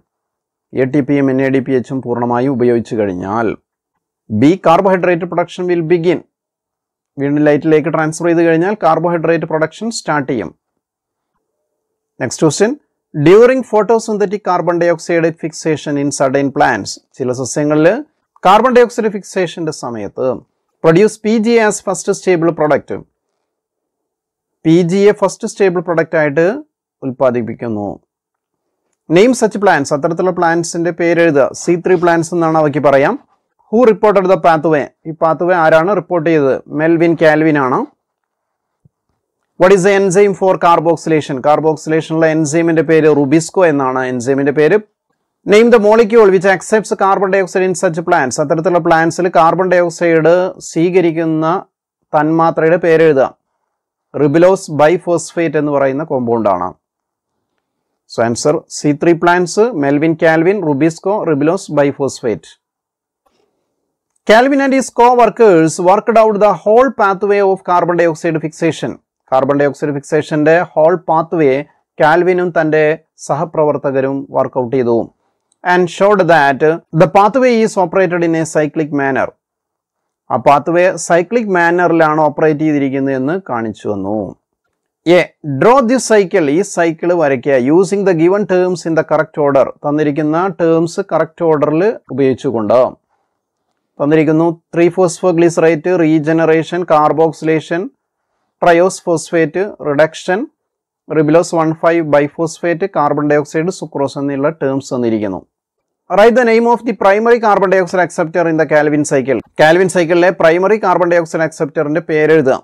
A T പിയും എൻ എ ഡി പി എച്ചും പൂർണ്ണമായും ഉപയോഗിച്ചു കഴിഞ്ഞാൽ B carbohydrate production will begin വീണ്ടും ലൈറ്റിലേക്ക് ട്രാൻസ്ഫർ ചെയ്ത് കഴിഞ്ഞാൽ കാർബോഹൈഡ്രേറ്റ് പ്രൊഡക്ഷൻ സ്റ്റാർട്ട് ചെയ്യും next question during photosynthetic carbon dioxide fixation in certain plants ചില സസ്യങ്ങളിൽ കാർബൺ ഡൈ ഓക്സൈഡ് ഫിക്സേഷൻ്റെ സമയത്ത് produce P G as first stable product P G A first stable product ആയിട്ട് ഉൽപ്പാദിപ്പിക്കുന്നു നെയിം സച്ച് പ്ലാന്റ്സ് അത്തരത്തിലുള്ള പ്ലാന്റ്സിൻ്റെ പേരെഴുതുക സി ത്രീ പ്ലാന്റ്സ് എന്നാണ് അവയ്ക്ക് പറയാം ഹൂ റിപ്പോർട്ടഡ് ദ പാത്വേ ഈ പാത്വേ ആരാണ് റിപ്പോർട്ട് ചെയ്തത് മെൽവിൻ കാൽവിൻ ആണ് what is the enzyme for carboxylation കാർബോക്സിലേഷനിലെ എൻസൈമിന്റെ പേര് റുബിസ്കോ എന്നാണ് എൻസൈമിന്റെ പേര് name the molecule which accepts carbon dioxide in such plants അത്തരത്തിലുള്ള പ്ലാന്റ്സിൽ കാർബൺ ഡൈ ഓക്സൈഡ് സ്വീകരിക്കുന്ന തന്മാത്രയുടെ പേര് എഴുതുക റിബിലോസ് ബൈഫോസ്ഫേറ്റ് എന്ന് പറയുന്ന കോമ്പൗണ്ട് ആണ് so answer C three plants Melvin Calvin rubisco ribulose bisphosphate Calvin and his coworkers co out the whole pathway of carbon dioxide fixation carbon dioxide ഫിക്സേഷന്റെ ഹോൾ പാത്ത് വേ കാൽവിനും തന്റെ സഹപ്രവർത്തകരും വർക്ക്ഔട്ട് ചെയ്തു and showed that the pathway is operated in a cyclic manner ആ പാത്ത് വേ സൈക്ലിക് മാനറിലാണ് ഓപ്പറേറ്റ് ചെയ്തിരിക്കുന്നത് എന്ന് കാണിച്ചു വന്നു എ ഡ്രോ ദിസ് സൈക്കിൾ ഈ സൈക്കിൾ വരയ്ക്കുക using the given terms in the correct order തന്നിരിക്കുന്ന ടേംസ് കറക്റ്റ് ഓർഡറിൽ ഉപയോഗിച്ചുകൊണ്ട് തന്നിരിക്കുന്നു three glycerate regeneration carboxylation triose phosphate reduction ribulose one five bisphosphate carbon dioxide sucrose എന്നുള്ള ടേംസ് തന്നിരിക്കുന്നു write the name of the primary carbon dioxide acceptor in the Calvin cycle Calvin സൈക്കിളിലെ പ്രൈമറി കാർബൺ ഡൈ ഓക്സൈഡ് അക്സെപ്റ്ററിന്റെ പേര് എഴുതുക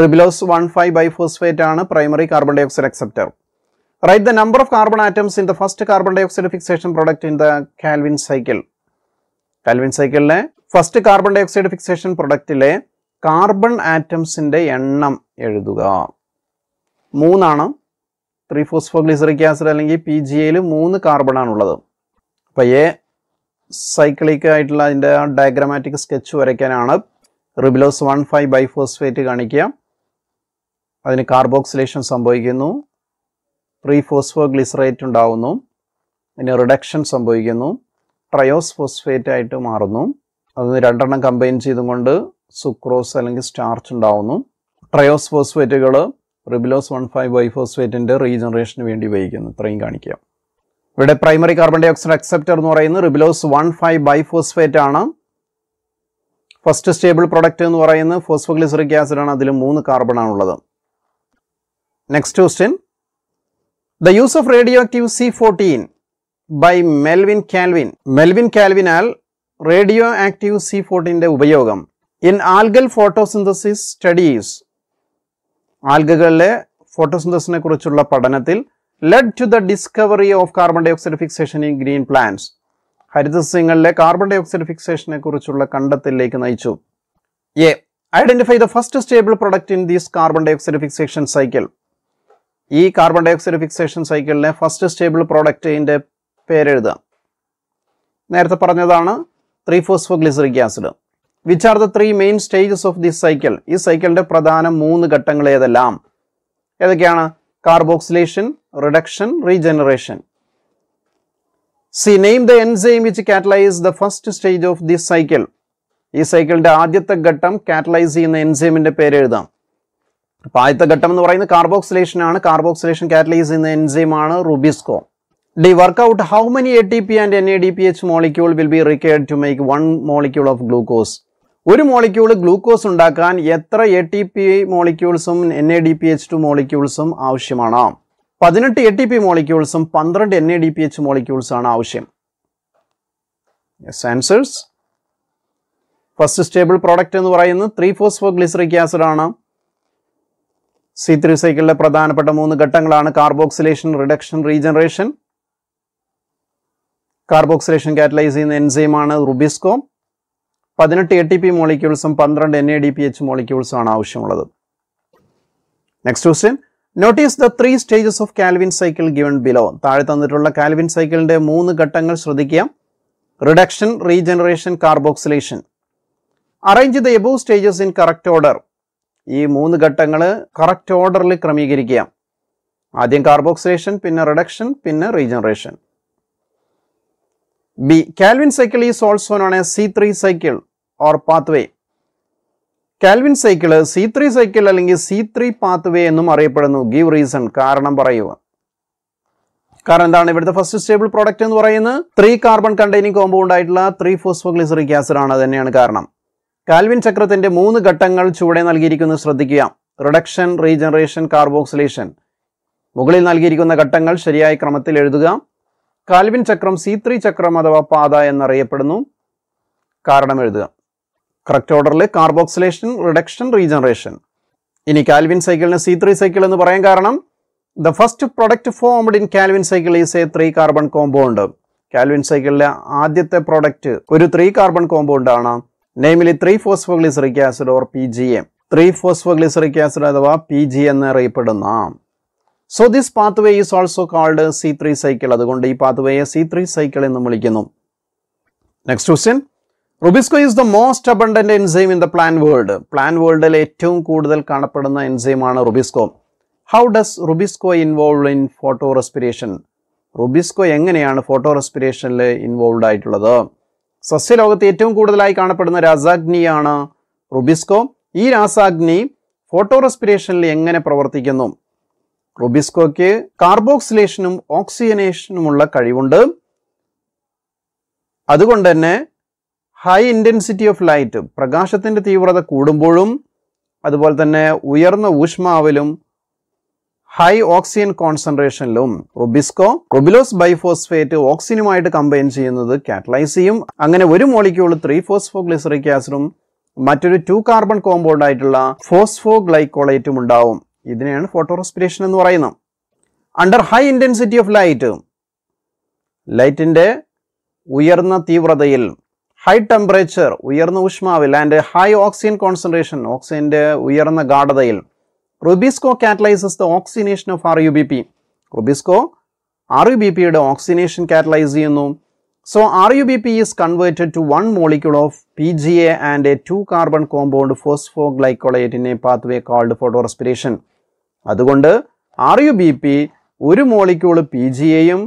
റിബിലോസ് വൺ ഫൈവ് ബൈഫോസ്ഫേറ്റ് ആണ് primary carbon dioxide acceptor write the number of carbon atoms in the first carbon dioxide fixation product in the Calvin cycle Calvin സൈക്കിളിലെ first carbon dioxide fixation പ്രൊഡക്റ്റിലെ കാർബൺ ആറ്റംസിൻ്റെ എണ്ണം എഴുതുക മൂന്നാണ് ത്രീ ഫോസ്ഫോഗ്ലിസറിക് ആസിഡ് അല്ലെങ്കിൽ പി ജി എയിൽ മൂന്ന് കാർബണാണുള്ളത് അപ്പോൾ എ സൈക്കിളിക് ആയിട്ടുള്ള അതിൻ്റെ ഡയഗ്രമാറ്റിക് സ്കെച്ച് വരയ്ക്കാനാണ് റിബിലോസ് വൺ ഫൈവ് ബൈഫോസ്ഫേറ്റ് കാണിക്കുക അതിന് കാർബോക്സിലേഷൻ സംഭവിക്കുന്നു ത്രീ ഫോസ്ഫോഗ്ലിസറേറ്റ് ഉണ്ടാവുന്നു അതിന് റിഡക്ഷൻ സംഭവിക്കുന്നു ട്രയോസ് ഫോസ്ഫേറ്റ് ആയിട്ട് മാറുന്നു അത് രണ്ടെണ്ണം കമ്പൈൻ ചെയ്തും കൊണ്ട് സുക്രോസ് അല്ലെങ്കിൽ സ്റ്റാർച്ച് ഉണ്ടാവുന്നു ട്രയോസ് ഫോസ്ഫേറ്റുകൾ റിബിലോസ് വൺ ഫൈവ് ബൈഫോസ്ഫേറ്റിൻ്റെ റീജനറേഷന് വേണ്ടി ഉപയോഗിക്കുന്നു ഇത്രയും കാണിക്കുക ഇവിടെ primary carbon dioxide acceptor എന്ന് പറയുന്നത് റിബിലോസ് വൺ ഫൈവ് ബൈഫോസ്ഫേറ്റ് ആണ് ഫസ്റ്റ് സ്റ്റേബിൾ പ്രൊഡക്റ്റ് എന്ന് പറയുന്നത് ഫോസ്ഫോഗ്ലിസറിക് ആസിഡാണ് അതിൽ മൂന്ന് കാർബൺ ആണുള്ളത് next question the use of radioactive C fourteen by Melvin Calvin Melvin കാൽവിനാൽ റേഡിയോ ആക്റ്റീവ് സി ഫോർട്ടിൻ്റെ ഉപയോഗം ഇൻ ആൽഗൽ ഫോട്ടോസിന്തസിസ് സ്റ്റഡീസ് ആൽഗകളിലെ ഫോട്ടോസിന്തസിനെ കുറിച്ചുള്ള പഠനത്തിൽ led to the discovery of carbon dioxide fixation in green plants ഹരിതസ്യങ്ങളിലെ കാർബൺ ഡൈ ഓക്സൈഡ് ഫിക്സേഷനെ കുറിച്ചുള്ള കണ്ടെത്തലിലേക്ക് നയിച്ചു A identify the first stable product in these carbon dioxide fixation cycle ഈ കാർബൺ ഡൈ ഓക്സൈഡ് ഫിക്സേഷൻ സൈക്കിളിലെ ഫസ്റ്റ് സ്റ്റേബിൾ പ്രോഡക്റ്റിൻ്റെ പേരെഴുതുക നേരത്തെ പറഞ്ഞതാണ് three glyceric acid which are the three main stages of this cycle ഈ സൈക്കിളിൻ്റെ പ്രധാന മൂന്ന് ഘട്ടങ്ങൾ ഏതെല്ലാം ഏതൊക്കെയാണ് carboxylation reduction regeneration C name the enzyme which catalyse the first stage of this cycle ഈ സൈക്കിളിൻ്റെ ആദ്യത്തെ ഘട്ടം കാറ്റലൈസ് ചെയ്യുന്ന എൻസൈമിൻ്റെ പേര് എഴുതാം അപ്പോൾ ആദ്യത്തെ ഘട്ടം എന്ന് പറയുന്നത് കാർബോക്സിലേഷൻ ആണ് കാർബോക്സിലേഷൻ കാറ്റലൈസ് ചെയ്യുന്ന എൻസൈമാണ് rubisco T P and N many ATP and NADPH molecule will be required to make one molecule of glucose. ഒരു മോളിക്യൂൾ ഗ്ലൂക്കോസ് ഉണ്ടാക്കാൻ എത്ര എ ടി പി മോളിക്യൂൾസും N A D P H two മോളിക്യൂൾസും ആവശ്യമാണ് പതിനെട്ട് എ ടി പി മോളിക്യൂൾസും പന്ത്രണ്ട് N A D P H മോളിക്യൂൾസാണ് ആവശ്യം ആൻസേഴ്സ് ഫസ്റ്റ് സ്റ്റേബിൾ പ്രോഡക്റ്റ് എന്ന് പറയുന്നത് ത്രീ ഫോർ ഗ്ലിസറിക് ആസിഡ് ആണ് സി ത്രീ സൈക്കിളിലെ പ്രധാനപ്പെട്ട മൂന്ന് ഘട്ടങ്ങളാണ് carboxylation reduction regeneration carboxylation catalyse ചെയ്യുന്ന എൻസൈമാണ് റുബിസ്കോം പതിനെട്ട് എ ടി പി മോളിക്യൂൾസും പന്ത്രണ്ട് N A D P H മോളിക്യൂൾസും ആണ് ആവശ്യമുള്ളത് next question notice the three stages of Calvin cycle given below താഴെ തന്നിട്ടുള്ള കാൽവിൻ സൈക്കിളിൻ്റെ മൂന്ന് ഘട്ടങ്ങൾ ശ്രദ്ധിക്കുക reduction regeneration carboxylation arrange the above stages in correct order ഈ മൂന്ന് ഘട്ടങ്ങൾ കറക്റ്റ് ഓർഡറിൽ ക്രമീകരിക്കുക ആദ്യം കാർബോക്സിലേഷൻ പിന്നെ റിഡക്ഷൻ പിന്നെ regeneration B. Calvin cycle is also known as C3 cycle or pathway. Calvin cycle C three cycle അല്ലെങ്കിൽ സി ത്രീ പാത്വേ എന്നും അറിയപ്പെടുന്നു ഗീവ് റീസൺ കാരണം പറയുക കാരണം എന്താണ് ഇവിടുത്തെ ഫസ്റ്റ് സ്റ്റേബിൾ പ്രോഡക്റ്റ് എന്ന് പറയുന്നത് ത്രീ കാർബൺ കണ്ടെയ്നിങ് കോമ്പൗണ്ട് ആയിട്ടുള്ള ത്രീ ഫോസ്ഫോഗ്ലിസറിക് ആസിഡ് ആണ് തന്നെയാണ് കാരണം കാൽവിൻ ചക്രത്തിന്റെ മൂന്ന് ഘട്ടങ്ങൾ ചുവടെ നൽകിയിരിക്കുന്നത് ശ്രദ്ധിക്കുക റിഡക്ഷൻ റീജനറേഷൻ കാർബോക്സിലേഷൻ മുകളിൽ നൽകിയിരിക്കുന്ന ഘട്ടങ്ങൾ ശരിയായ ക്രമത്തിൽ എഴുതുക കാൽവിൻ ചക്രം സി ത്രീ ചക്രം അഥവാ പാത എന്നറിയപ്പെടുന്നു കാരണം എഴുതുക കറക്റ്റ് ഓർഡറിൽ കാർബോക്സിലേഷൻ റിഡക്ഷൻ റീജനറേഷൻ ഇനി കാൽവിൻ സൈക്കിളിന് സി ത്രീ സൈക്കിൾ എന്ന് പറയാൻ കാരണം the first product formed in Calvin cycle is a three carbon compound Calvin സൈക്കിളിലെ ആദ്യത്തെ പ്രോഡക്റ്റ് ഒരു ത്രീ കാർബൺ കോമ്പൗണ്ട് ആണ് namely three phosphoglyceric acid or P G M three phosphoglyceric acid അഥവാ പി ജി എന്നറിയപ്പെടുന്ന so this pathway is also called C three cycle അതുകൊണ്ട് ഈ പാത്ത് വേയെ സി ത്രീ സൈക്കിൾ എന്നും വിളിക്കുന്നു next question rubisco is the most abundant enzyme in the plant world plant വേൾഡിൽ ഏറ്റവും കൂടുതൽ കാണപ്പെടുന്ന എൻസൈമാണ് rubisco how does rubisco involve in photorespiration rubisco എങ്ങനെയാണ് ഫോട്ടോ റെസ്പിരേഷനിൽ ഇൻവോൾവ് ആയിട്ടുള്ളത് സസ്യലോകത്ത് ഏറ്റവും കൂടുതലായി കാണപ്പെടുന്ന രാസാഗ്നിയാണ് റുബിസ്കോ ഈ രാസാഗ്നി ഫോട്ടോ റെസ്പിരേഷനിൽ എങ്ങനെ പ്രവർത്തിക്കുന്നു റൊബിസ്കോയ്ക്ക് കാർബോക്സിലേഷനും ഓക്സിജനേഷനുമുള്ള കഴിവുണ്ട് അതുകൊണ്ട് തന്നെ ഹൈ ഇൻറ്റൻസിറ്റി ഓഫ് ലൈറ്റ് പ്രകാശത്തിൻ്റെ തീവ്രത കൂടുമ്പോഴും അതുപോലെ തന്നെ ഉയർന്ന ഊഷ്മാവിലും ഹൈ ഓക്സിജൻ കോൺസെൻട്രേഷനിലും റൊബിസ്കോ റൊബിലോസ് ബൈഫോസ്ഫേറ്റ് ഓക്സിജനുമായിട്ട് കമ്പൈൻ ചെയ്യുന്നത് കാറ്റലൈസ് ചെയ്യും അങ്ങനെ ഒരു മോളിക്യൂൾ ത്രീ ഫോസ്ഫോ ഗ്ലിസറിക് ആസിഡും മറ്റൊരു ടു കാർബൺ കോമ്പൗണ്ട് ആയിട്ടുള്ള ഫോസ്ഫോ ഗ്ലൈക്കോളേറ്റും ഉണ്ടാവും ഇതിനെയാണ് ഫോട്ടോ റെസ്പിറേഷൻ എന്ന് പറയുന്നത് under high intensity of light ലൈറ്റിൻ്റെ ഉയർന്ന തീവ്രതയിൽ ഹൈ ടെമ്പറേച്ചർ ഉയർന്ന ഉഷ്മാവിൽ ആൻഡ് ഹൈ ഓക്സിജൻ കോൺസെൻട്രേഷൻ ഓക്സിജൻ്റെ ഉയർന്ന ഗാഠതയിൽ rubisco catalyses the oxygenation of R U B P rubisco R U B പിയുടെ ഓക്സിനേഷൻ കാറ്റലൈസ് ചെയ്യുന്നു so R U B P is converted to one molecule of P G A and a two carbon compound ഫോസ്ഫോ ഗ്ലൈക്കോളേറ്റിനെ പാത്വേ കാൾഡ് ഫോട്ടോ റെസ്പിറേഷൻ അതുകൊണ്ട് ആർ യു ബി പി ഒരു മോളിക്യൂൾ പി ജിയെയും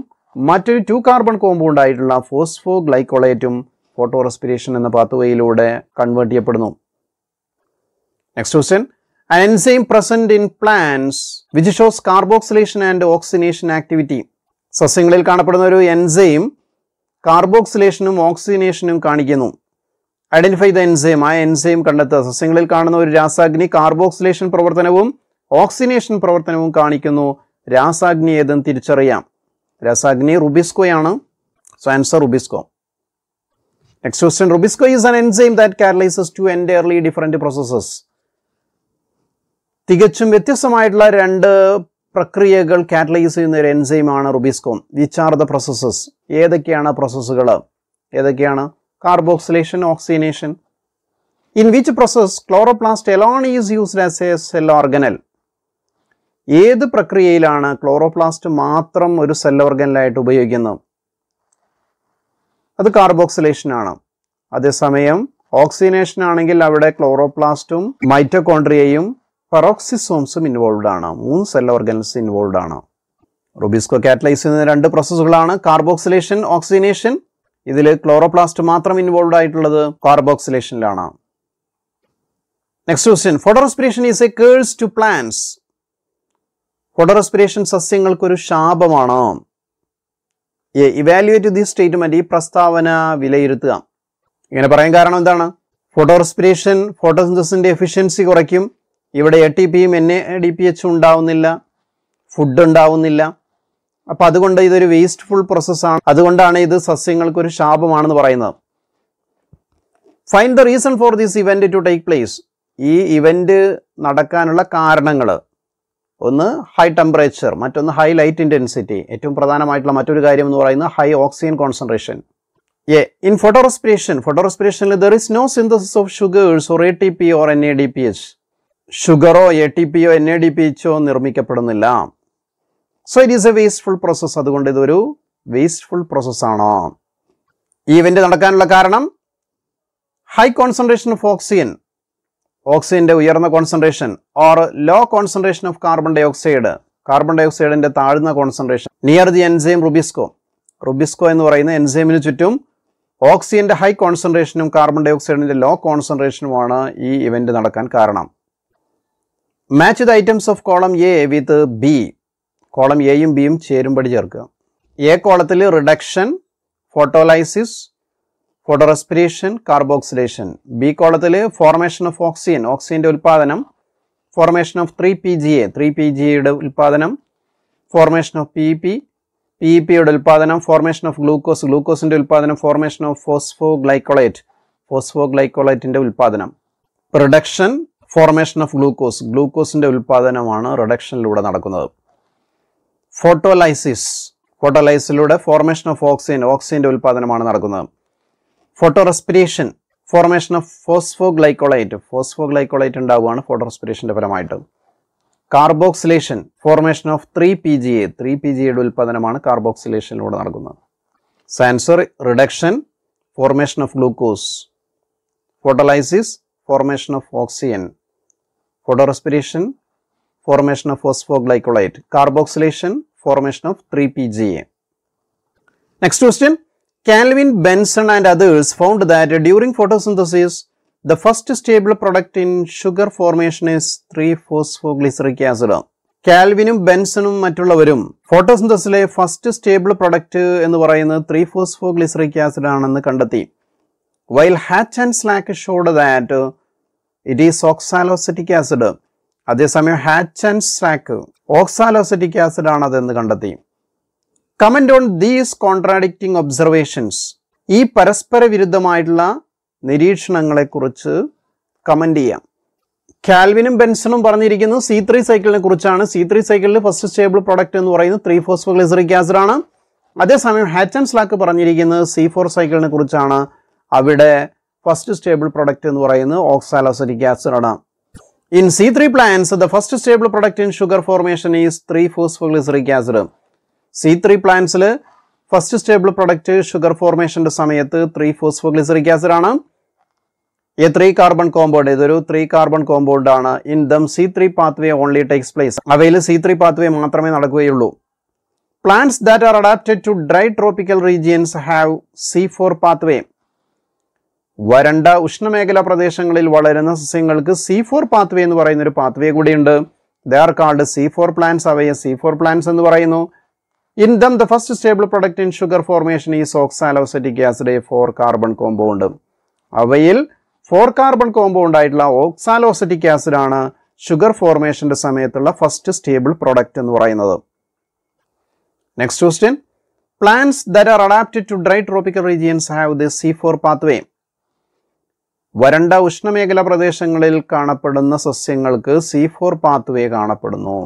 മറ്റൊരു ടു കാർബൺ കോമ്പൗണ്ട് ആയിട്ടുള്ള ഫോസ്ഫോ ഗ്ലൈക്കോളേറ്റും ഫോട്ടോ റെസ്പിറേഷൻ എന്ന പാത്തുവയിലൂടെ കൺവേർട്ട് ചെയ്യപ്പെടുന്നു next question an present in plants which shows carboxylation and oxygenation activity സസ്യങ്ങളിൽ കാണപ്പെടുന്ന ഒരു എൻസൈം കാർബോക്സിലേഷനും ഓക്സിനേഷനും കാണിക്കുന്നു ഐഡന്റിഫൈ ദ എൻസൈം ആ എൻസൈം കണ്ടെത്തുക സസ്യങ്ങളിൽ കാണുന്ന ഒരു രാസാഗ്നി കാർബോക്സിലേഷൻ പ്രവർത്തനവും ഓക്സിനേഷൻ പ്രവർത്തനവും കാണിക്കുന്നു രാസാഗ്നി ഏതെന്ന് തിരിച്ചറിയാം രാസാഗ്നി റുബിസ്കോയാണ് so answer rubisco next question rubisco is an enzyme that catalyses two entirely different processes തികച്ചും വ്യത്യസ്തമായിട്ടുള്ള രണ്ട് പ്രക്രിയകൾ കാറ്റലൈസ് ചെയ്യുന്ന ഒരു എൻസൈമാണ് rubisco which are the processes ഏതൊക്കെയാണ് പ്രോസസ്സുകൾ ഏതൊക്കെയാണ് carboxylation oxygenation in which process chloroplast alone is used as a cell organelle ഏത് പ്രക്രിയയിലാണ് ക്ലോറോപ്ലാസ്റ്റ് മാത്രം ഒരു സെൽ ഓർഗനിലായിട്ട് ഉപയോഗിക്കുന്നത് അത് കാർബോക്സിലേഷനാണ് അതേസമയം ഓക്സിനേഷൻ ആണെങ്കിൽ അവിടെ ക്ലോറോപ്ലാസ്റ്റും മൈറ്റോകോൺട്രിയയും പെറോക്സിസോംസും ഇൻവോൾവ് ആണ് മൂന്ന് സെൽ ഓർഗൻസ് ഇൻവോൾവ് ആണ് റുബിസ്കോ കാറ്റലൈസ് ചെയ്യുന്ന രണ്ട് പ്രോസസ്സുകളാണ് കാർബോക്സിലേഷൻ ഓക്സിനേഷൻ ഇതിൽ ക്ലോറോപ്ലാസ്റ്റ് മാത്രം ഇൻവോൾവ് ആയിട്ടുള്ളത് കാർബോക്സിലേഷനിലാണ് next question photorespiration is a curse to plants photorespiration സസ്യങ്ങൾക്കൊരു ശാപമാണ് ഇവാലുവേറ്റ് ദി സ്റ്റേറ്റ്മെന്റ് ഈ പ്രസ്താവന വിലയിരുത്തുക ഇങ്ങനെ പറയാൻ കാരണം എന്താണ് ഫോട്ടോറെസ്പിരേഷൻ ഫോട്ടോസിന്തസിന്റെ എഫിഷ്യൻസി കുറയ്ക്കും ഇവിടെ എ ടി പിയും എൻ എ ഡി പി എച്ചും ഉണ്ടാവുന്നില്ല ഫുഡ് ഉണ്ടാവുന്നില്ല അപ്പം അതുകൊണ്ട് ഇതൊരു വേസ്റ്റ്ഫുൾ പ്രോസസ്സാണ് അതുകൊണ്ടാണ് ഇത് സസ്യങ്ങൾക്ക് ഒരു ശാപമാണെന്ന് പറയുന്നത് find the reason for this event to take place ഈ ഇവന്റ് നടക്കാനുള്ള കാരണങ്ങൾ ഒന്ന് ഹൈ ടെമ്പറേച്ചർ മറ്റൊന്ന് ഹൈ ലൈറ്റ് ഇൻറ്റൻസിറ്റി ഏറ്റവും പ്രധാനമായിട്ടുള്ള മറ്റൊരു കാര്യം എന്ന് പറയുന്നത് high oxygen concentration a in photorespiration ഫോട്ടോറെസ്പിറേഷനിൽ there is no synthesis of sugars or A T P or N A D P H ഷുഗറോ എ ടി പിയോ എൻ എ ഡി പി എച്ചോ നിർമ്മിക്കപ്പെടുന്നില്ല so it is a wasteful process അതുകൊണ്ട് ഇതൊരു വേസ്റ്റ്ഫുൾ പ്രോസസ്സാണ് ഈ ഇവന്റ് നടക്കാനുള്ള കാരണം ഹൈ കോൺസെൻട്രേഷൻ ഓഫ് ഓക്സിജൻ ഓക്സിജന്റെ ഉയർന്ന concentration or low concentration of carbon dioxide carbon ഡൈ ഓക്സൈഡിന്റെ താഴ്ന്ന concentration near the enzyme rubisco rubisco എന്ന് പറയുന്ന എൻസൈമിന് ചുറ്റും ഓക്സിജന്റെ ഹൈ കോൺസെൻട്രേഷനും കാർബൺ ഡൈ ഓക്സൈഡിന്റെ ലോ കോൺസെൻട്രേഷനുമാണ് ഈ ഇവന്റ് നടക്കാൻ കാരണം match the items of column A with B column എയും ബിയും ചേരുംപടി ചേർക്കുക എ കോളത്തിൽ reduction photolysis photorespiration carboxylation B കോളത്തിൽ ഫോർമേഷൻ ഓഫ് ഓക്സിജൻ ഓക്സിജൻ്റെ ഉൽപ്പാദനം formation of three P G A three P G എയുടെ ഉൽപ്പാദനം formation of P P P E പിയുടെ ഉൽപ്പാദനം ഫോർമേഷൻ ഓഫ് ഗ്ലൂക്കോസ് ഗ്ലൂക്കോസിൻ്റെ ഉൽപ്പാദനം ഫോർമേഷൻ ഓഫ് ഫോസ്ഫോ ഗ്ലൈക്കോളേറ്റ് ഫോസ്ഫോ ഗ്ലൈക്കോളേറ്റിൻ്റെ ഉൽപ്പാദനം റിഡക്ഷൻ ഫോർമേഷൻ ഓഫ് ഗ്ലൂക്കോസ് ഗ്ലൂക്കോസിൻ്റെ ഉൽപ്പാദനമാണ് റിഡക്ഷനിലൂടെ നടക്കുന്നത് ഫോട്ടോലൈസിസ് ഫോട്ടോലൈസിലൂടെ ഫോർമേഷൻ ഓഫ് ഓക്സിജൻ ഓക്സിജൻ്റെ ഉൽപ്പാദനമാണ് നടക്കുന്നത് photorespiration formation of phosphoglycolate ഉണ്ടാവുകയാണ് ഫോട്ടോറെസ്പിറേഷൻ്റെ ഫലമായിട്ട് carboxylation formation of three P G A three P G എയുടെ ഉൽപ്പാദനമാണ് കാർബോക്സിലേഷനിലൂടെ നടക്കുന്നത് so answer reduction formation of glucose photolysis formation of oxygen photorespiration formation of glycolate carboxylation formation of three P G A next question Calvin Benson and others found that during photosynthesis the first stable product in sugar formation is 3-phosphoglyceric acid കാൽവിനും ബെൻസണും മറ്റുള്ളവരും ഫോട്ടോസിന്തസിലെ ഫസ്റ്റ് സ്റ്റേബിൾ പ്രൊഡക്റ്റ് എന്ന് പറയുന്നത് ത്രീ ഫോസ്ഫോ ആസിഡ് ആണെന്ന് കണ്ടെത്തി while Hatch and Slack showed that it is oxaloacetic acid അതേസമയം Hatch and Slack oxaloacetic acid ആണ് അതെന്ന് കണ്ടെത്തി comment on these contradicting observations ഈ പരസ്പര വിരുദ്ധമായിട്ടുള്ള നിരീക്ഷണങ്ങളെക്കുറിച്ച് കമൻ്റ് ചെയ്യാം കാൽവിനും ബെൻസണും പറഞ്ഞിരിക്കുന്നത് സി ത്രീ സൈക്കിളിനെ കുറിച്ചാണ് സി ത്രീ സൈക്കിളിൽ ഫസ്റ്റ് സ്റ്റേബിൾ പ്രൊഡക്റ്റ് എന്ന് പറയുന്നത് ത്രീ ഫോസ്ഫോഗ്ലിസറിക് ആസിഡ് ആണ് അതേസമയം ആൻഡ് സ്ലാക്ക് പറഞ്ഞിരിക്കുന്നത് സി ഫോർ സൈക്കിളിനെ കുറിച്ചാണ് അവിടെ ഫസ്റ്റ് സ്റ്റേബിൾ പ്രൊഡക്റ്റ് എന്ന് പറയുന്നത് ഓക്സാലോസറിക് ആസിഡ് ആണ് in C three plants the first stable product in sugar formation is three phosphoglyceric acid C three പ്ലാന്റ്സിൽ ഫസ്റ്റ് സ്റ്റേബിൾ പ്രൊഡക്റ്റ് ഷുഗർ ഫോർമേഷൻ്റെ സമയത്ത് ത്രീ ഫോസ്ഫോഗ്ലിസറിക് ആസിഡ് ആണ് എ ത്രീ കാർബൺ കോമ്പൗണ്ട് ഇതൊരു ത്രീ കാർബൺ കോമ്പൗണ്ട് ആണ് in them C three pathway only takes place അവയിൽ സി ത്രീ പാത്വേ മാത്രമേ നടക്കുകയുള്ളൂ plants that are adapted to dry tropical regions have C four pathway വരണ്ട ഉഷ്ണമേഖലാ പ്രദേശങ്ങളിൽ വളരുന്ന സസ്യങ്ങൾക്ക് സി ഫോർ പാത്വേ എന്ന് പറയുന്ന ഒരു പാത്വേ കൂടിയുണ്ട് they are called C four plants അവയെ സി ഫോർ പ്ലാന്റ്സ് എന്ന് പറയുന്നു in them the first stable product in sugar formation is oxaloacetic acid a four carbon compound അവയിൽ ഫോർ കാർബൺ കോമ്പൗണ്ട് ആയിട്ടുള്ള ഓക്സാലോസറ്റിക് ആസിഡ് ആണ് ഷുഗർ ഫോർമേഷന്റെ സമയത്തുള്ള ഫസ്റ്റ് സ്റ്റേബിൾ പ്രൊഡക്റ്റ് എന്ന് പറയുന്നത് next question plants there are adapted to dry tropical regions have the C four pathway വരണ്ട ഉഷ്ണമേഖലാ പ്രദേശങ്ങളിൽ കാണപ്പെടുന്ന സസ്യങ്ങൾക്ക് സി ഫോർ പാത്വേ കാണപ്പെടുന്നു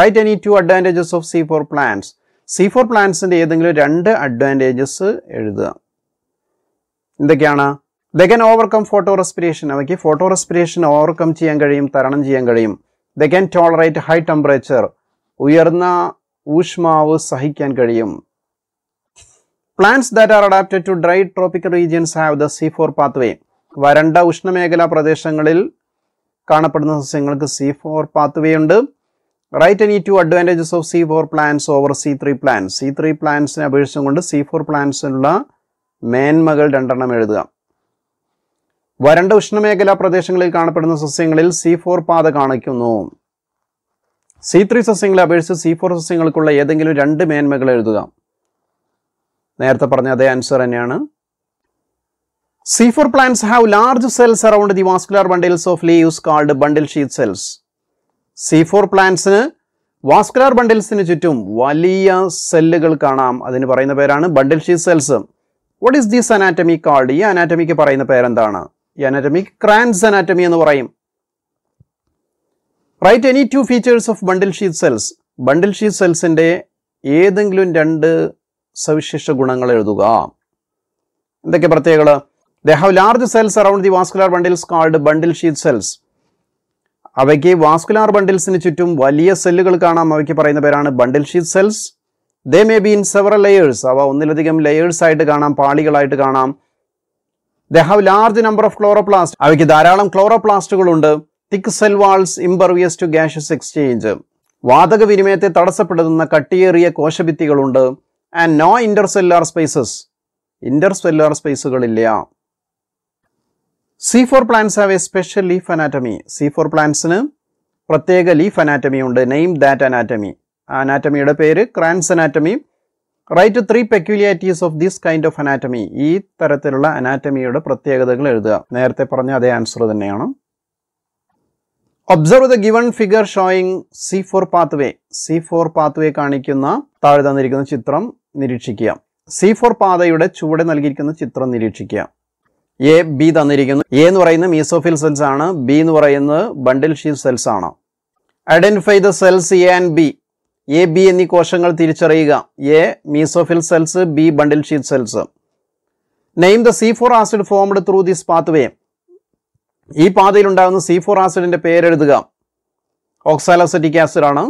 write any two advantages of C four plants C four പ്ലാന്റ്സിൻ്റെ ഏതെങ്കിലും രണ്ട് അഡ്വാൻറ്റേജസ് എഴുതുക എന്തൊക്കെയാണ് they can overcome photorespiration അവയ്ക്ക് ഫോട്ടോ റെസ്പിറേഷൻ ഓവർകം ചെയ്യാൻ കഴിയും തരണം ചെയ്യാൻ കഴിയും they can tolerate high temperature ഉയർന്ന ഊഷ്മാവ് സഹിക്കാൻ കഴിയും plants that are adapted to dry tropical regions have the C four pathway വരണ്ട ഉഷ്ണമേഖലാ പ്രദേശങ്ങളിൽ കാണപ്പെടുന്ന സസ്യങ്ങൾക്ക് സി ഫോർ പാത്വേ ഉണ്ട് write any two advantages of C four plans over C three plants C three പ്ലാൻസിനെ കൊണ്ട് സി ഫോർ പ്ലാൻസിനുള്ള മേന്മകൾ രണ്ടെണ്ണം എഴുതുക വരണ്ട ഉഷ്ണമേഖലാ പ്രദേശങ്ങളിൽ കാണപ്പെടുന്ന സസ്യങ്ങളിൽ സി ഫോർ പാത കാണിക്കുന്നു സി ത്രീ സസ്യങ്ങളെ അപേക്ഷിച്ച് സി ഫോർ സസ്യങ്ങൾക്കുള്ള ഏതെങ്കിലും രണ്ട് മേന്മകൾ എഴുതുക നേരത്തെ പറഞ്ഞ അതേ ആൻസർ തന്നെയാണ് C four plants have large cells around the vascular bundles of leaves called bundle sheath cells C four പ്ലാന്റ്സിന് വാസ്കുലാർ ബണ്ടിൽസിന് ചുറ്റും വലിയ സെല്ലുകൾ കാണാം അതിന് പറയുന്ന പേരാണ് bundle sheath cells what is these anatomy called ഈ അനാറ്റമിക്ക് പറയുന്ന പേരെന്താണ് ഈ അനാറ്റമിക് ക്രാൻസ് അനാറ്റമി എന്ന് പറയും write any two features of bundle sheath cells bundle sheath സെൽസിൻ്റെ ഏതെങ്കിലും രണ്ട് സവിശേഷ ഗുണങ്ങൾ എഴുതുക എന്തൊക്കെ പ്രത്യേകത they have large cells around the vascular bundles called bundle sheath cells അവയ്ക്ക് വാസ്കുലാർ ബണ്ടിൽസിന് ചുറ്റും വലിയ സെല്ലുകൾ കാണാം അവയ്ക്ക് പറയുന്ന പേരാണ് bundle sheath cells they may be in several layers അവ ഒന്നിലധികം ലെയേഴ്സ് ആയിട്ട് കാണാം പാളികളായിട്ട് കാണാം they have large number of chloroplast thick ധാരാളം ക്ലോറോപ്ലാസ്റ്റുകളുണ്ട് thick cell walls impervious to gases exchange വാതക വിനിമയത്തെ തടസ്സപ്പെടുത്തുന്ന കട്ടിയേറിയ കോശഭിത്തികളുണ്ട് and no cellular spaces cellular സ്പേസുകളില്ല C4 plants have a special leaf anatomy. C4 പ്ലാന്റ്സിന് പ്രത്യേക ലീഫ് അനാറ്റമി ഉണ്ട് നെയിം ദാറ്റ് അനാറ്റമി അനാറ്റമിയുടെ പേര് Kranz anatomy write three peculiarities of this kind of anatomy ഈ തരത്തിലുള്ള അനാറ്റമിയുടെ പ്രത്യേകതകൾ എഴുതുക നേരത്തെ പറഞ്ഞ അതേ ആൻസർ തന്നെയാണ് observe the given figure showing C four pathway C four pathway കാണിക്കുന്ന താഴെ തന്നിരിക്കുന്ന ചിത്രം നിരീക്ഷിക്കുക സി ഫോർ പാതയുടെ ചുവടെ നൽകിയിരിക്കുന്ന ചിത്രം നിരീക്ഷിക്കുക എ ബി തന്നിരിക്കുന്നു എ എന്ന് പറയുന്നത് മീസോഫിൽ സെൽസ് ആണ് ബി എന്ന് പറയുന്നത് ബണ്ടിൽ ഷീഫ് സെൽസ് ആണ് identify the cells A and B A B എന്നീ കോശങ്ങൾ തിരിച്ചറിയുക A mesophyll cells B bundle sheath cells name the C four acid formed through this pathway ഈ പാതയിൽ ഉണ്ടാകുന്ന സി ഫോർ ആസിഡിൻ്റെ പേരെഴുതുക ഓക്സാലോസെറ്റിക് ആസിഡ് ആണ്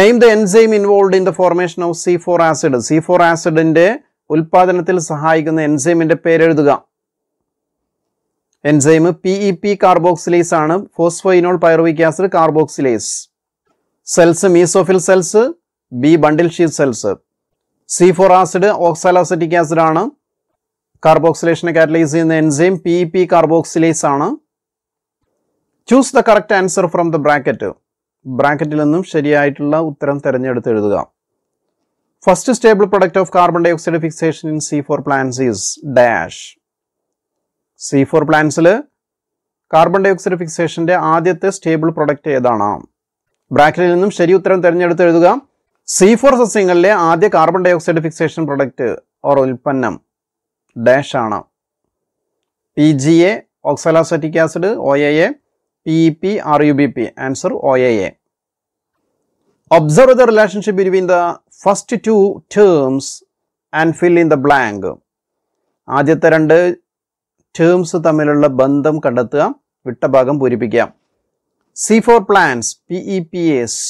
name the enzyme involve in the formation of C four acid C four ആസിഡിൻ്റെ ഉൽപാദനത്തിൽ സഹായിക്കുന്ന എൻസൈമിൻ്റെ പേരെഴുതുക enzyme P E P carboxylase ആണ് phosphoenol pyruvic acid carboxylase cells mesophyll cells B bundle sheath cells C four acid oxaloacetic acid ആണ് കാർബോക്സിലേഷനെ കാറ്റലൈസ് ചെയ്യുന്ന enzyme P E P carboxylase ആണ് choose the correct answer from the bracket ബ്രാക്കറ്റിൽ നിന്നും ശരിയായിട്ടുള്ള ഉത്തരം തിരഞ്ഞെടുത്ത് എഴുതുക first stable of carbon dioxide fixation in C four plants is dash C four പ്ലാന്റ്സിൽ കാർബൺ ഡൈ ഓക്സൈഡ് ഫിക്സേഷന്റെ ആദ്യത്തെ സ്റ്റേബിൾ പ്രൊഡക്റ്റ് ഏതാണ് ബ്രാക്കറ്റിൽ നിന്നും ശരി ഉത്തരം തിരഞ്ഞെടുത്ത് എഴുതുക സി ഫോർ സസ്യങ്ങളിലെ ആദ്യ carbon dioxide fixation product or ഉൽപ്പന്നം ഡാഷ് ആണ് P G A oxaloacetic acid O A A P E P R U B P answer O A A observe the relationship between the first two terms and fill in the blank ആദ്യത്തെ രണ്ട് ടേംസ് തമ്മിലുള്ള ബന്ധം കണ്ടെത്തുക വിട്ട ഭാഗം പൂരിപ്പിക്കാം C four plants P E P S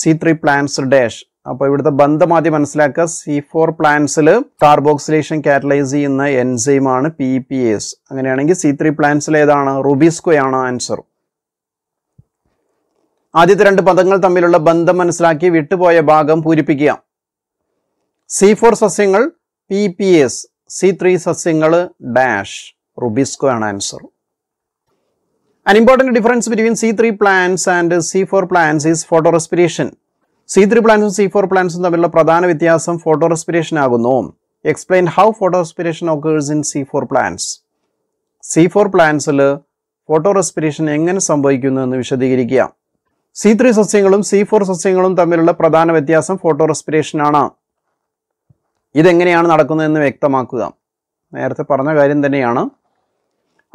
C three plants dash അപ്പോൾ ഇവിടുത്തെ ബന്ധം ആദ്യം മനസ്സിലാക്കുക സി ഫോർ പ്ലാൻസിൽ കാർബോക്സിലേഷൻ കാറ്റലൈസ് ചെയ്യുന്ന എൻസൈമാണ് പി പി എസ് അങ്ങനെയാണെങ്കിൽ സി ത്രീ പ്ലാൻസിൽ ഏതാണ് റുബിസ്കോ ആണ് ആൻസർ ആദ്യത്തെ രണ്ട് പദങ്ങൾ തമ്മിലുള്ള ബന്ധം മനസ്സിലാക്കി വിട്ടുപോയ ഭാഗം പൂരിപ്പിക്കുക സി ഫോർ സസ്യങ്ങൾ P P S C three സസ്യങ്ങൾ ഡാഷ് റുബിസ്കോ ആണ് answer an important difference between C three plants and C four plants is photorespiration C three പ്ലാൻസും സി ഫോർ പ്ലാൻസും തമ്മിലുള്ള പ്രധാന വ്യത്യാസം ഫോട്ടോ റെസ്പിറേഷൻ ആകുന്നു explain how photorespiration occurs in C four plants C four പ്ലാൻസിൽ ഫോട്ടോ റെസ്പിറേഷൻ എങ്ങനെ സംഭവിക്കുന്നു എന്ന് വിശദീകരിക്കുക സി ത്രീ സസ്യങ്ങളും സി ഫോർ സസ്യങ്ങളും തമ്മിലുള്ള പ്രധാന വ്യത്യാസം ഫോട്ടോ റെസ്പിറേഷനാണ് ഇതെങ്ങനെയാണ് നടക്കുന്നതെന്ന് വ്യക്തമാക്കുക നേരത്തെ പറഞ്ഞ കാര്യം തന്നെയാണ്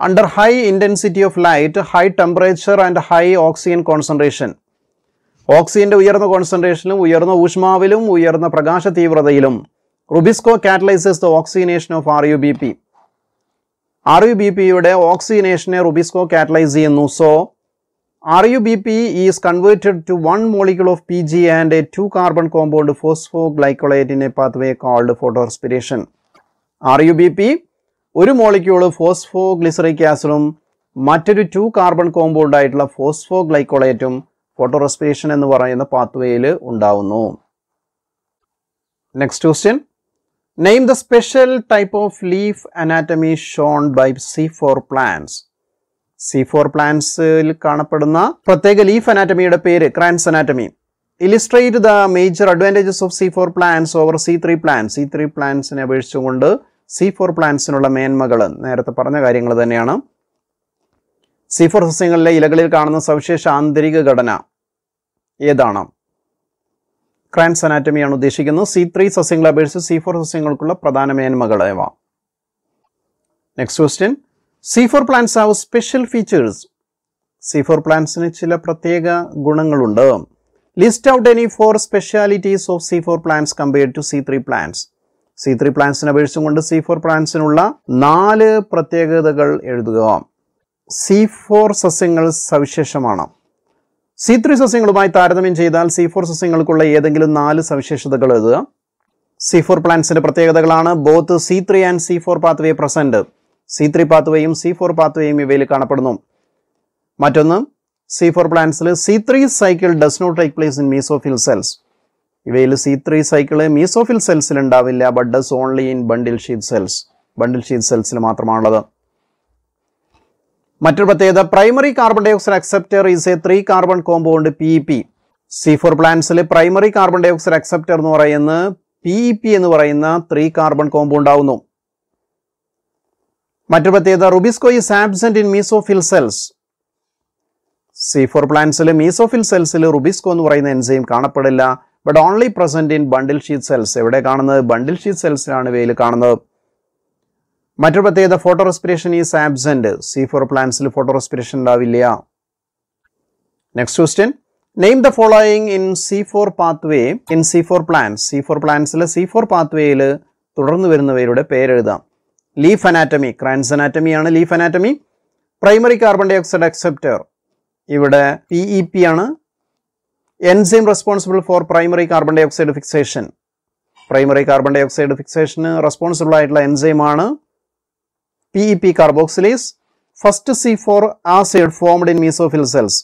under high intensity of light high temperature and high oxygen concentration ഓക്സിജൻ്റെ ഉയർന്ന കോൺസെൻട്രേഷനിലും ഉയർന്ന ഊഷ്മാവിലും ഉയർന്ന പ്രകാശ തീവ്രതയിലും rubisco catalyses the oxygenation of R U B P R U B പിയുടെ ഓക്സിജനേഷനെ റുബിസ്കോ കാറ്റലൈസ് ചെയ്യുന്നു so RUBP is converted to one molecule of PG and a two carbon compound phosphoglycolate in a pathway called photorespiration. RUBP ഒരു മോളിക്യൂൾ ഫോസ്ഫോഗ്ലിസറിക് ആസിഡും മറ്റൊരു ടു കാർബൺ കോമ്പൗണ്ട് ആയിട്ടുള്ള ഫോസ്ഫോഗ്ലൈക്കോളേറ്റും ഫോട്ടോറെസ്പിറേഷൻ എന്ന് പറയുന്ന പാത്വേയിൽ ഉണ്ടാവുന്നു next question name the special type of leaf anatomy shown by C four plants C four പ്ലാന്റ്സിൽ കാണപ്പെടുന്ന പ്രത്യേക ലീഫ് അനാറ്റമിയുടെ പേര് Kranz anatomy illustrate the major advantages of C four plants over C three plants C three പ്ലാന്റ്സിനെ അപേക്ഷിച്ചുകൊണ്ട് സി ഫോർ പ്ലാന്റ്സിനുള്ള മേന്മകൾ നേരത്തെ പറഞ്ഞ കാര്യങ്ങൾ തന്നെയാണ് സി ഫോർ സസ്യങ്ങളിലെ ഇലകളിൽ കാണുന്ന സവിശേഷ ആന്തരിക ഘടന ഏതാണ് ക്രാൻസ് അനാറ്റമിയാണ് ഉദ്ദേശിക്കുന്നത് സി ത്രീ സസ്യങ്ങളെ അപേക്ഷിച്ച് സി ഫോർ സസ്യങ്ങൾക്കുള്ള പ്രധാന മേന്മകൾ ഏവാ next question C four plants plants special features C four പ്ലാന്റ്സിന് ചില പ്രത്യേക ഗുണങ്ങളുണ്ട് list out any four specialities of C four plants compared to C three plants C three പ്ലാന്റ്സിനെ അപേക്ഷിച്ചും കൊണ്ട് സി ഫോർ പ്ലാന്റ്സിനുള്ള നാല് പ്രത്യേകതകൾ എഴുതുക സി ഫോർ സസ്യങ്ങൾ സവിശേഷമാണ് സി ത്രീ സസ്യങ്ങളുമായി താരതമ്യം ചെയ്താൽ സി ഫോർ സസ്യങ്ങൾക്കുള്ള ഏതെങ്കിലും നാല് സവിശേഷതകൾ എഴുതുക സി ഫോർ പ്ലാന്റ്സിന്റെ പ്രത്യേകതകളാണ് both C three and C four pathway present C three പാത്വേയും സി ഫോർ പാത്വേയും ഇവയിൽ കാണപ്പെടുന്നു മറ്റൊന്ന് സി ഫോർ പ്ലാന്റ്സിൽ C three cycle does not take place in mesophyll cells ഇവയിൽ സി ത്രീ സൈക്കിള് മീസോഫിൽ സെൽസിൽ ഉണ്ടാവില്ല but does only in bundle sheath cells bundle sheath സെൽസിൽ മാത്രമാണുള്ളത് മറ്റൊരു പ്രത്യേകത primary carbon dioxide acceptor is a three carbon compound P E P C four പ്ലാന്റ്സിൽ primary carbon dioxide acceptor എന്ന് പറയുന്നത് പി ഇ പി എന്ന് പറയുന്ന ത്രീ കാർബൺ കോമ്പൗണ്ട് ആവുന്നു മറ്റു പ്രത്യേകത rubisco is absent in mesophyll cells C four പ്ലാന്റ്സിൽ മീസോഫിൽ സെൽസിൽ റുബിസ്കോ എന്ന് പറയുന്ന എൻസൈം കാണപ്പെടില്ല but only present in bundle sheath cells എവിടെ കാണുന്നത് ബണ്ടിൽ ഷീറ്റ് സെൽസിലാണ് ഇവയിൽ കാണുന്നത് മറ്റു പ്രത്യേകത photorespiration is absent C four പ്ലാന്റ്സിൽ ഫോട്ടോ റെസ്പിറേഷൻ ഉണ്ടാവില്ല next question name the following in C four pathway in C four plants C four പ്ലാന്റ്സിൽ സി ഫോർ പാത്വേയിൽ തുടർന്ന് വരുന്നവയുടെ പേരെഴുതാം ലീഫ് അനാറ്റമി ക്രാൻസ് അനാറ്റമിയാണ് leaf anatomy primary carbon dioxide acceptor ഇവിടെ പി ഇ പി ആണ് enzyme responsible for primary carbon dioxide fixation primary carbon dioxide ഫിക്സേഷന് റെസ്പോൺസിബിൾ ആയിട്ടുള്ള എൻസൈമാണ് P E P carboxylase first C four acid formed in mesophyll cells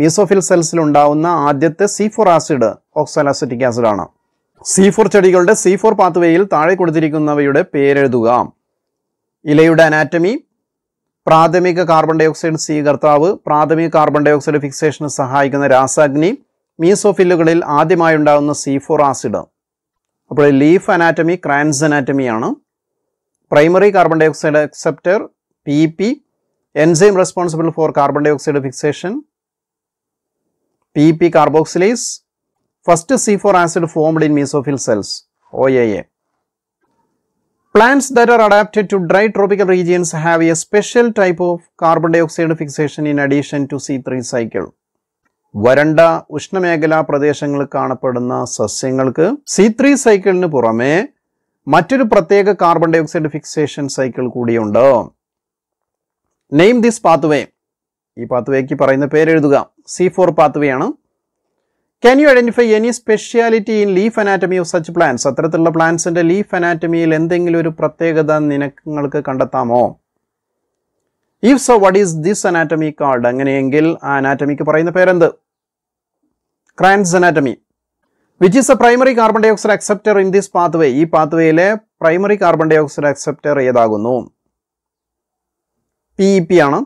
mesophyll സെൽസിൽ ഉണ്ടാവുന്ന ആദ്യത്തെ സി ഫോർ ആസിഡ് ഓക്സാലാസിറ്റിക് ആസിഡാണ് സി ഫോർ ചെടികളുടെ സി ഫോർ പാത്വേയിൽ താഴെ കൊടുത്തിരിക്കുന്നവയുടെ പേരെഴുതുക ഇലയുടെ അനാറ്റമി പ്രാഥമിക കാർബൺ ഡൈ ഓക്സൈഡ് സ്വീകർത്താവ് പ്രാഥമിക കാർബൺ ഡൈ ഓക്സൈഡ് ഫിക്സേഷന് സഹായിക്കുന്ന രാസാഗ്നി മീസോഫില്ലുകളിൽ ആദ്യമായി ഉണ്ടാകുന്ന സീഫോർ ആസിഡ് അപ്പോൾ ലീഫ് അനാറ്റമി ക്രാൻസ് അനാറ്റമിയാണ് primary carbon dioxide acceptor P P enzyme responsible for carbon dioxide fixation P P carboxylase first C four acid formed in mesophyll cells O A A Plants that are adapted to dry tropical regions have a special type of carbon dioxide fixation in addition to C3 cycle. വരണ്ട ഉഷ്ണമേഖലാ പ്രദേശങ്ങളിൽ കാണപ്പെടുന്ന സസ്യങ്ങൾക്ക് സി ത്രീ സൈക്കിളിന് പുറമെ മറ്റൊരു പ്രത്യേക കാർബൺ ഡയോക്സൈഡ് ഫിക്സേഷൻ സൈക്കിൾ കൂടിയുണ്ട് നെയിം ദിസ് പാത്വേ ഈ പാത്വേക്ക് പറയുന്ന പേരെഴുതുക സി ഫോർ പാത്വേ ആണ് can you identify any speciality in leaf anatomy of such plants അത്തരത്തിലുള്ള പ്ലാന്റ്സിന്റെ ലീഫ് അനാറ്റമിയിൽ എന്തെങ്കിലും ഒരു പ്രത്യേകത നിനക്കങ്ങൾക്ക് കണ്ടെത്താമോ if so what is this anatomy called അങ്ങനെയെങ്കിൽ ആ അനാറ്റമിക്ക് പറയുന്ന പേരെന്ത് Kranz anatomy which is a primary carbon dioxide acceptor in this pathway ഈ പാത്ത് വേയിലെ primary carbon dioxide acceptor ഏതാകുന്നു പി ഇ പി ആണ്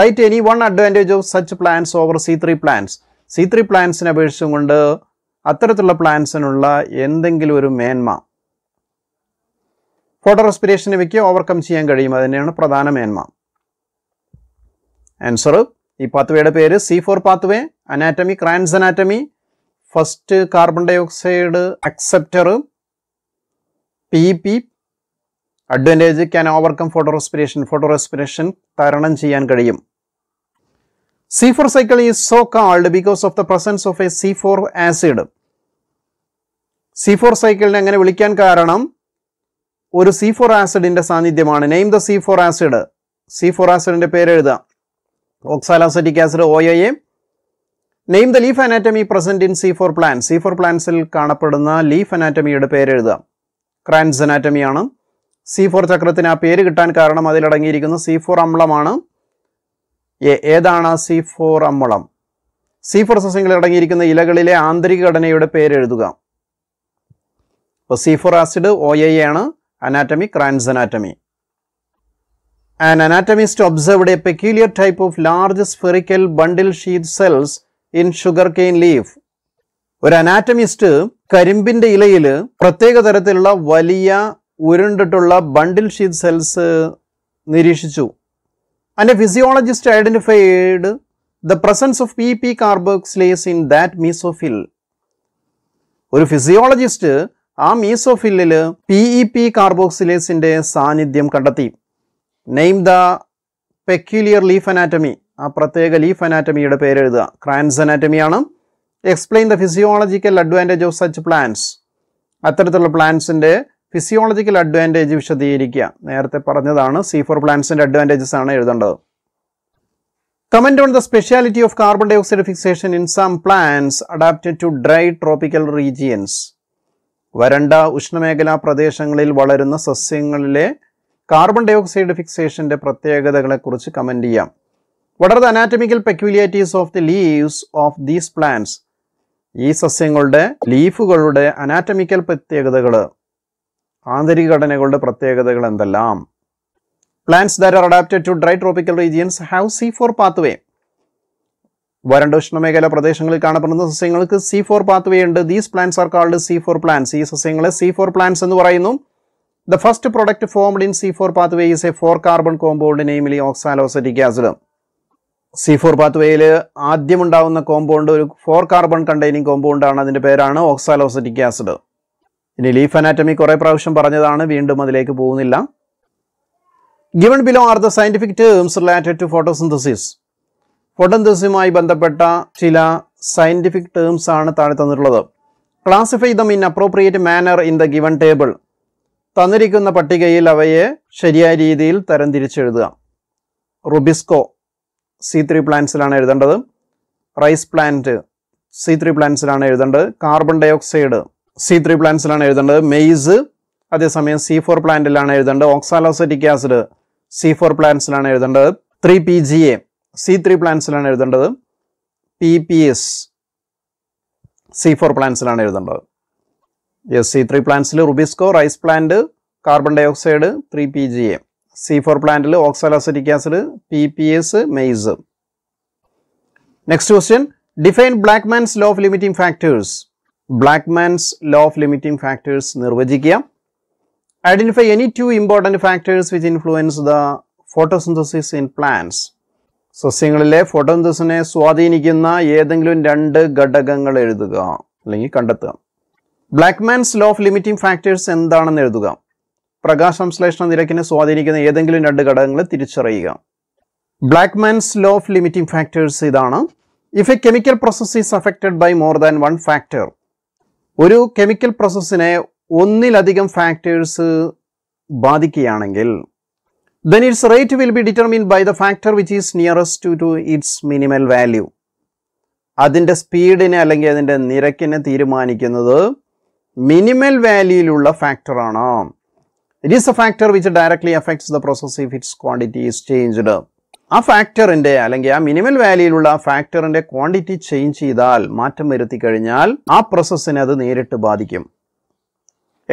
write any one advantage of such plants over C three plants C three പ്ലാൻസിനെ അപേക്ഷിച്ചും കൊണ്ട് അത്തരത്തിലുള്ള പ്ലാൻസിനുള്ള എന്തെങ്കിലും ഒരു മേന്മ ഫോട്ടോ റെസ്പിറേഷൻ ഇവയ്ക്ക് ഓവർകം ചെയ്യാൻ കഴിയും അത് തന്നെയാണ് പ്രധാന മേന്മ ആൻസർ ഈ പാത്വേയുടെ പേര് C four pathway anatomy Kranz anatomy first carbon dioxide acceptor P P advantage can overcome photorespiration photorespiration തരണം ചെയ്യാൻ കഴിയും C four cycle is so called because of the presence of a C four acid C four സൈക്കിളിനെ അങ്ങനെ വിളിക്കാൻ കാരണം ഒരു സി ഫോർ ആസിഡിന്റെ സാന്നിധ്യമാണ് name the C four acid C four ആസിഡിന്റെ പേര് എഴുതാം oxaloacetic acid O A name the leaf anatomy present in C four plant C four പ്ലാന്റ്സിൽ കാണപ്പെടുന്ന ലീഫ് അനാറ്റമിയുടെ പേര് എഴുതാം ക്രാൻസ് അനാറ്റമിയാണ് സി ഫോർ ചക്രത്തിന് ആ പേര് കിട്ടാൻ കാരണം അതിലടങ്ങിയിരിക്കുന്ന സി ഫോർ അമ്ലമാണ് ഏതാണ് സി ഫോർ അമ്മളം സി ഫോർ സസ്യങ്ങളിൽ അടങ്ങിയിരിക്കുന്ന ഇലകളിലെ ആന്തരിക ഘടനയുടെ പേര് എഴുതുക അപ്പോൾ C four acid O A ആണ് anatomy Kranz anatomy anatomist anatomist a peculiar type of large spherical bundle sheath cells in sugarcane leaf ഒരു അനാറ്റമിസ്റ്റ് കരിമ്പിന്റെ ഇലയിൽ പ്രത്യേക തരത്തിലുള്ള വലിയ ഉരുണ്ടിട്ടുള്ള ബണ്ടിൽ ഷീത് സെൽസ് നിരീക്ഷിച്ചു അതിൻ്റെ physiologist identified the presence of P P carboxylase in that mesophyll ഒരു ഫിസിയോളജിസ്റ്റ് ആ മീസോഫില്ലിൽ പി ഇ പി കാർബോക്സിലേസിൻ്റെ സാന്നിധ്യം കണ്ടെത്തി name the peculiar leaf anatomy ആ പ്രത്യേക ലീഫ് അനാറ്റമിയുടെ പേരെഴുതുക ക്രാൻസ് അനാറ്റമിയാണ് explain the physiological advantage of such plants അത്തരത്തിലുള്ള പ്ലാൻസിൻ്റെ ഫിസിയോളജിക്കൽ അഡ്വാൻറ്റേജ് വിശദീകരിക്കുക നേരത്തെ പറഞ്ഞതാണ് സി ഫോർ പ്ലാന്റ്സിൻ്റെ അഡ്വാൻറ്റേജസ് ആണ് എഴുതേണ്ടത് comment on the speciality of carbon dioxide fixation in some plants adapted to dry tropical regions വരണ്ട ഉഷ്ണമേഖലാ പ്രദേശങ്ങളിൽ വളരുന്ന സസ്യങ്ങളിലെ കാർബൺ ഡൈ ഓക്സൈഡ് ഫിക്സേഷൻ്റെ പ്രത്യേകതകളെക്കുറിച്ച് കമൻറ്റ് ചെയ്യാം what are the anatomical peculiarities of the leaves of these plants ഈ സസ്യങ്ങളുടെ ലീഫുകളുടെ അനാറ്റമിക്കൽ പ്രത്യേകതകൾ ആന്തരിക ഘടനകളുടെ പ്രത്യേകതകൾ എന്തെല്ലാം plants there are adapted to dry tropical regions have C four pathway വരണ്ട ഉഷ്ണമേഖല പ്രദേശങ്ങളിൽ കാണപ്പെടുന്ന സസ്യങ്ങൾക്ക് സി ഫോർ പാത്വേ ഉണ്ട് these plants are called C four plants ഈ സസ്യങ്ങളെ സി ഫോർ പ്ലാന്റ്സ് എന്ന് പറയുന്നു the first product formed in C four pathway is a four carbon compound namely oxaloacetic acid C four പാത്വേയിൽ ആദ്യമുണ്ടാവുന്ന കോമ്പൗണ്ട് ഒരു ഫോർ കാർബൺ കണ്ടെയ്നിങ് കോമ്പൗണ്ട് ആണ് അതിൻ്റെ പേരാണ് ഓക്സാലോസറ്റിക് ആസിഡ് ഇനി ലീഫ് അനാറ്റമി കുറേ പ്രാവശ്യം പറഞ്ഞതാണ് വീണ്ടും അതിലേക്ക് പോകുന്നില്ല given below are the scientific terms related to photosynthesis ഫോട്ടോസിന്തസിസുമായി ബന്ധപ്പെട്ട ചില സയന്റിഫിക് ടേംസ് ആണ് താഴെ തന്നിട്ടുള്ളത് classify them in appropriate manner in the given table തന്നിരിക്കുന്ന പട്ടികയിൽ അവയെ ശരിയായ രീതിയിൽ തരംതിരിച്ചെഴുതുക റുബിസ്കോ സി ത്രീ പ്ലാന്റ്സിലാണ് എഴുതേണ്ടത് റൈസ് പ്ലാന്റ് സി ത്രീ പ്ലാന്റ്സിലാണ് എഴുതേണ്ടത് കാർബൺ ഡയോക്സൈഡ് സി ത്രീ പ്ലാന്റ്സിലാണ് എഴുതേണ്ടത് മെയ്സ് അതേസമയം സി ഫോർ പ്ലാന്റിലാണ് എഴുതേണ്ടത് ഓക്സാലോസറ്റിക് ആസിഡ് സി ഫോർ പ്ലാന്റ്സിലാണ് എഴുതേണ്ടത് three P G A C three പ്ലാന്റ്സിലാണ് എഴുതേണ്ടത് P P S C four പ്ലാന്റ്സിലാണ് എഴുതേണ്ടത് യെസ് സി ത്രീ പ്ലാന്റ്സിൽ rubisco rice plant carbon dioxide three P G A C four പ്ലാന്റിൽ oxaloacetic acid P P S maize next question define Blackman's law of limiting factors Blackman's law of limiting factors നിർവചിക്കുക identify any two important factors which influence the photosynthesis in plants സസ്യങ്ങളിലെ ഫോട്ടോസിനെ സ്വാധീനിക്കുന്ന ഏതെങ്കിലും രണ്ട് ഘടകങ്ങൾ എഴുതുക അല്ലെങ്കിൽ കണ്ടെത്തുക Blackman's law of limiting factors എന്താണെന്ന് എഴുതുക പ്രകാശസംശ്ലേഷണ നിരക്കിനെ സ്വാധീനിക്കുന്ന ഏതെങ്കിലും രണ്ട് ഘടകങ്ങൾ തിരിച്ചറിയുക Blackman's law of limiting factors ഇതാണ് if a chemical process is affected by more than one factor ഒരു കെമിക്കൽ പ്രോസസ്സിനെ ഒന്നിലധികം ഫാക്ടേഴ്സ് ബാധിക്കുകയാണെങ്കിൽ then its rate will be determine by the factor which is nearest to to its minimal value അതിൻ്റെ സ്പീഡിനെ അല്ലെങ്കിൽ അതിൻ്റെ നിരക്കിനെ തീരുമാനിക്കുന്നത് മിനിമൽ വാല്യൂയിലുള്ള ഫാക്ടറാണ് it is a factor which directly affects the process if its quantity is changed ആ ഫാക്ടറിന്റെ അല്ലെങ്കിൽ ആ മിനിമൽ വാല്യൂയിലുള്ള ആ ഫാക്ടറിന്റെ ക്വാണ്ടിറ്റി ചേഞ്ച് ചെയ്താൽ മാറ്റം വരുത്തി കഴിഞ്ഞാൽ ആ പ്രോസസ്സിനെ അത് നേരിട്ട് ബാധിക്കും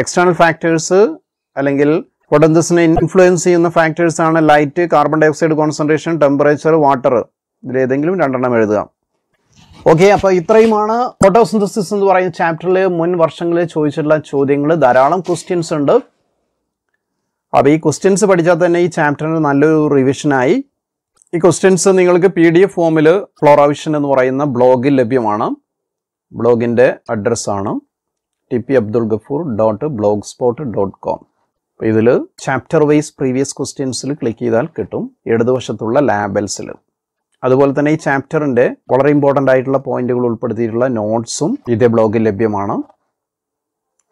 എക്സ്റ്റേണൽ ഫാക്ടേഴ്സ് അല്ലെങ്കിൽ പൊട്ടൻസിനെ ഇൻഫ്ലുവൻസ് ചെയ്യുന്ന ഫാക്ടേഴ്സ് ആണ് light carbon dioxide concentration temperature water ഇതിലേതെങ്കിലും രണ്ടെണ്ണം എഴുതുക ഓക്കെ അപ്പോൾ ഇത്രയുമാണ് ഫോട്ടോസിന്തസിസ് എന്ന് പറയുന്ന ചാപ്റ്ററിൽ മുൻ വർഷങ്ങളിൽ ചോദിച്ചിട്ടുള്ള ചോദ്യങ്ങൾ ധാരാളം ക്വസ്റ്റ്യൻസ് ഉണ്ട് അപ്പോൾ ഈ ക്വസ്റ്റ്യൻസ് പഠിച്ചാൽ തന്നെ ഈ ചാപ്റ്ററിന് നല്ലൊരു റിവിഷനായി ഈ ക്വസ്റ്റ്യൻസ് നിങ്ങൾക്ക് പി ഡി എഫ് ഫോമിൽ ഫ്ലോറാവിഷൻ എന്ന് പറയുന്ന ബ്ലോഗിൽ ലഭ്യമാണ് ബ്ലോഗിൻ്റെ അഡ്രസ്സാണ് T P Abdul Gafoor dot blog spot dot com അപ്പോൾ ഇതിൽ ചാപ്റ്റർ വൈസ് പ്രീവിയസ് ക്വസ്റ്റ്യൻസിൽ ക്ലിക്ക് ചെയ്താൽ കിട്ടും ഇടതുവശത്തുള്ള ലാബൽസിൽ അതുപോലെ തന്നെ ഈ ചാപ്റ്ററിൻ്റെ വളരെ ഇമ്പോർട്ടൻ്റ് ആയിട്ടുള്ള പോയിന്റുകൾ ഉൾപ്പെടുത്തിയിട്ടുള്ള നോട്ട്സും ഇതേ ബ്ലോഗിൽ ലഭ്യമാണ്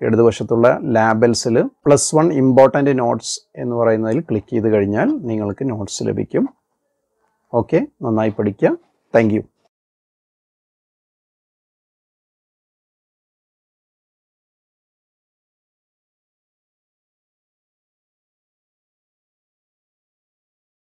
ഇടതുവശത്തുള്ള ലാബൽസിൽ പ്ലസ് വൺ ഇമ്പോർട്ടൻ്റ് നോട്ട്സ് എന്ന് പറയുന്നതിൽ ക്ലിക്ക് ചെയ്ത് കഴിഞ്ഞാൽ നിങ്ങൾക്ക് നോട്ട്സ് ലഭിക്കും ഓക്കെ നന്നായി പഠിക്കുക താങ്ക്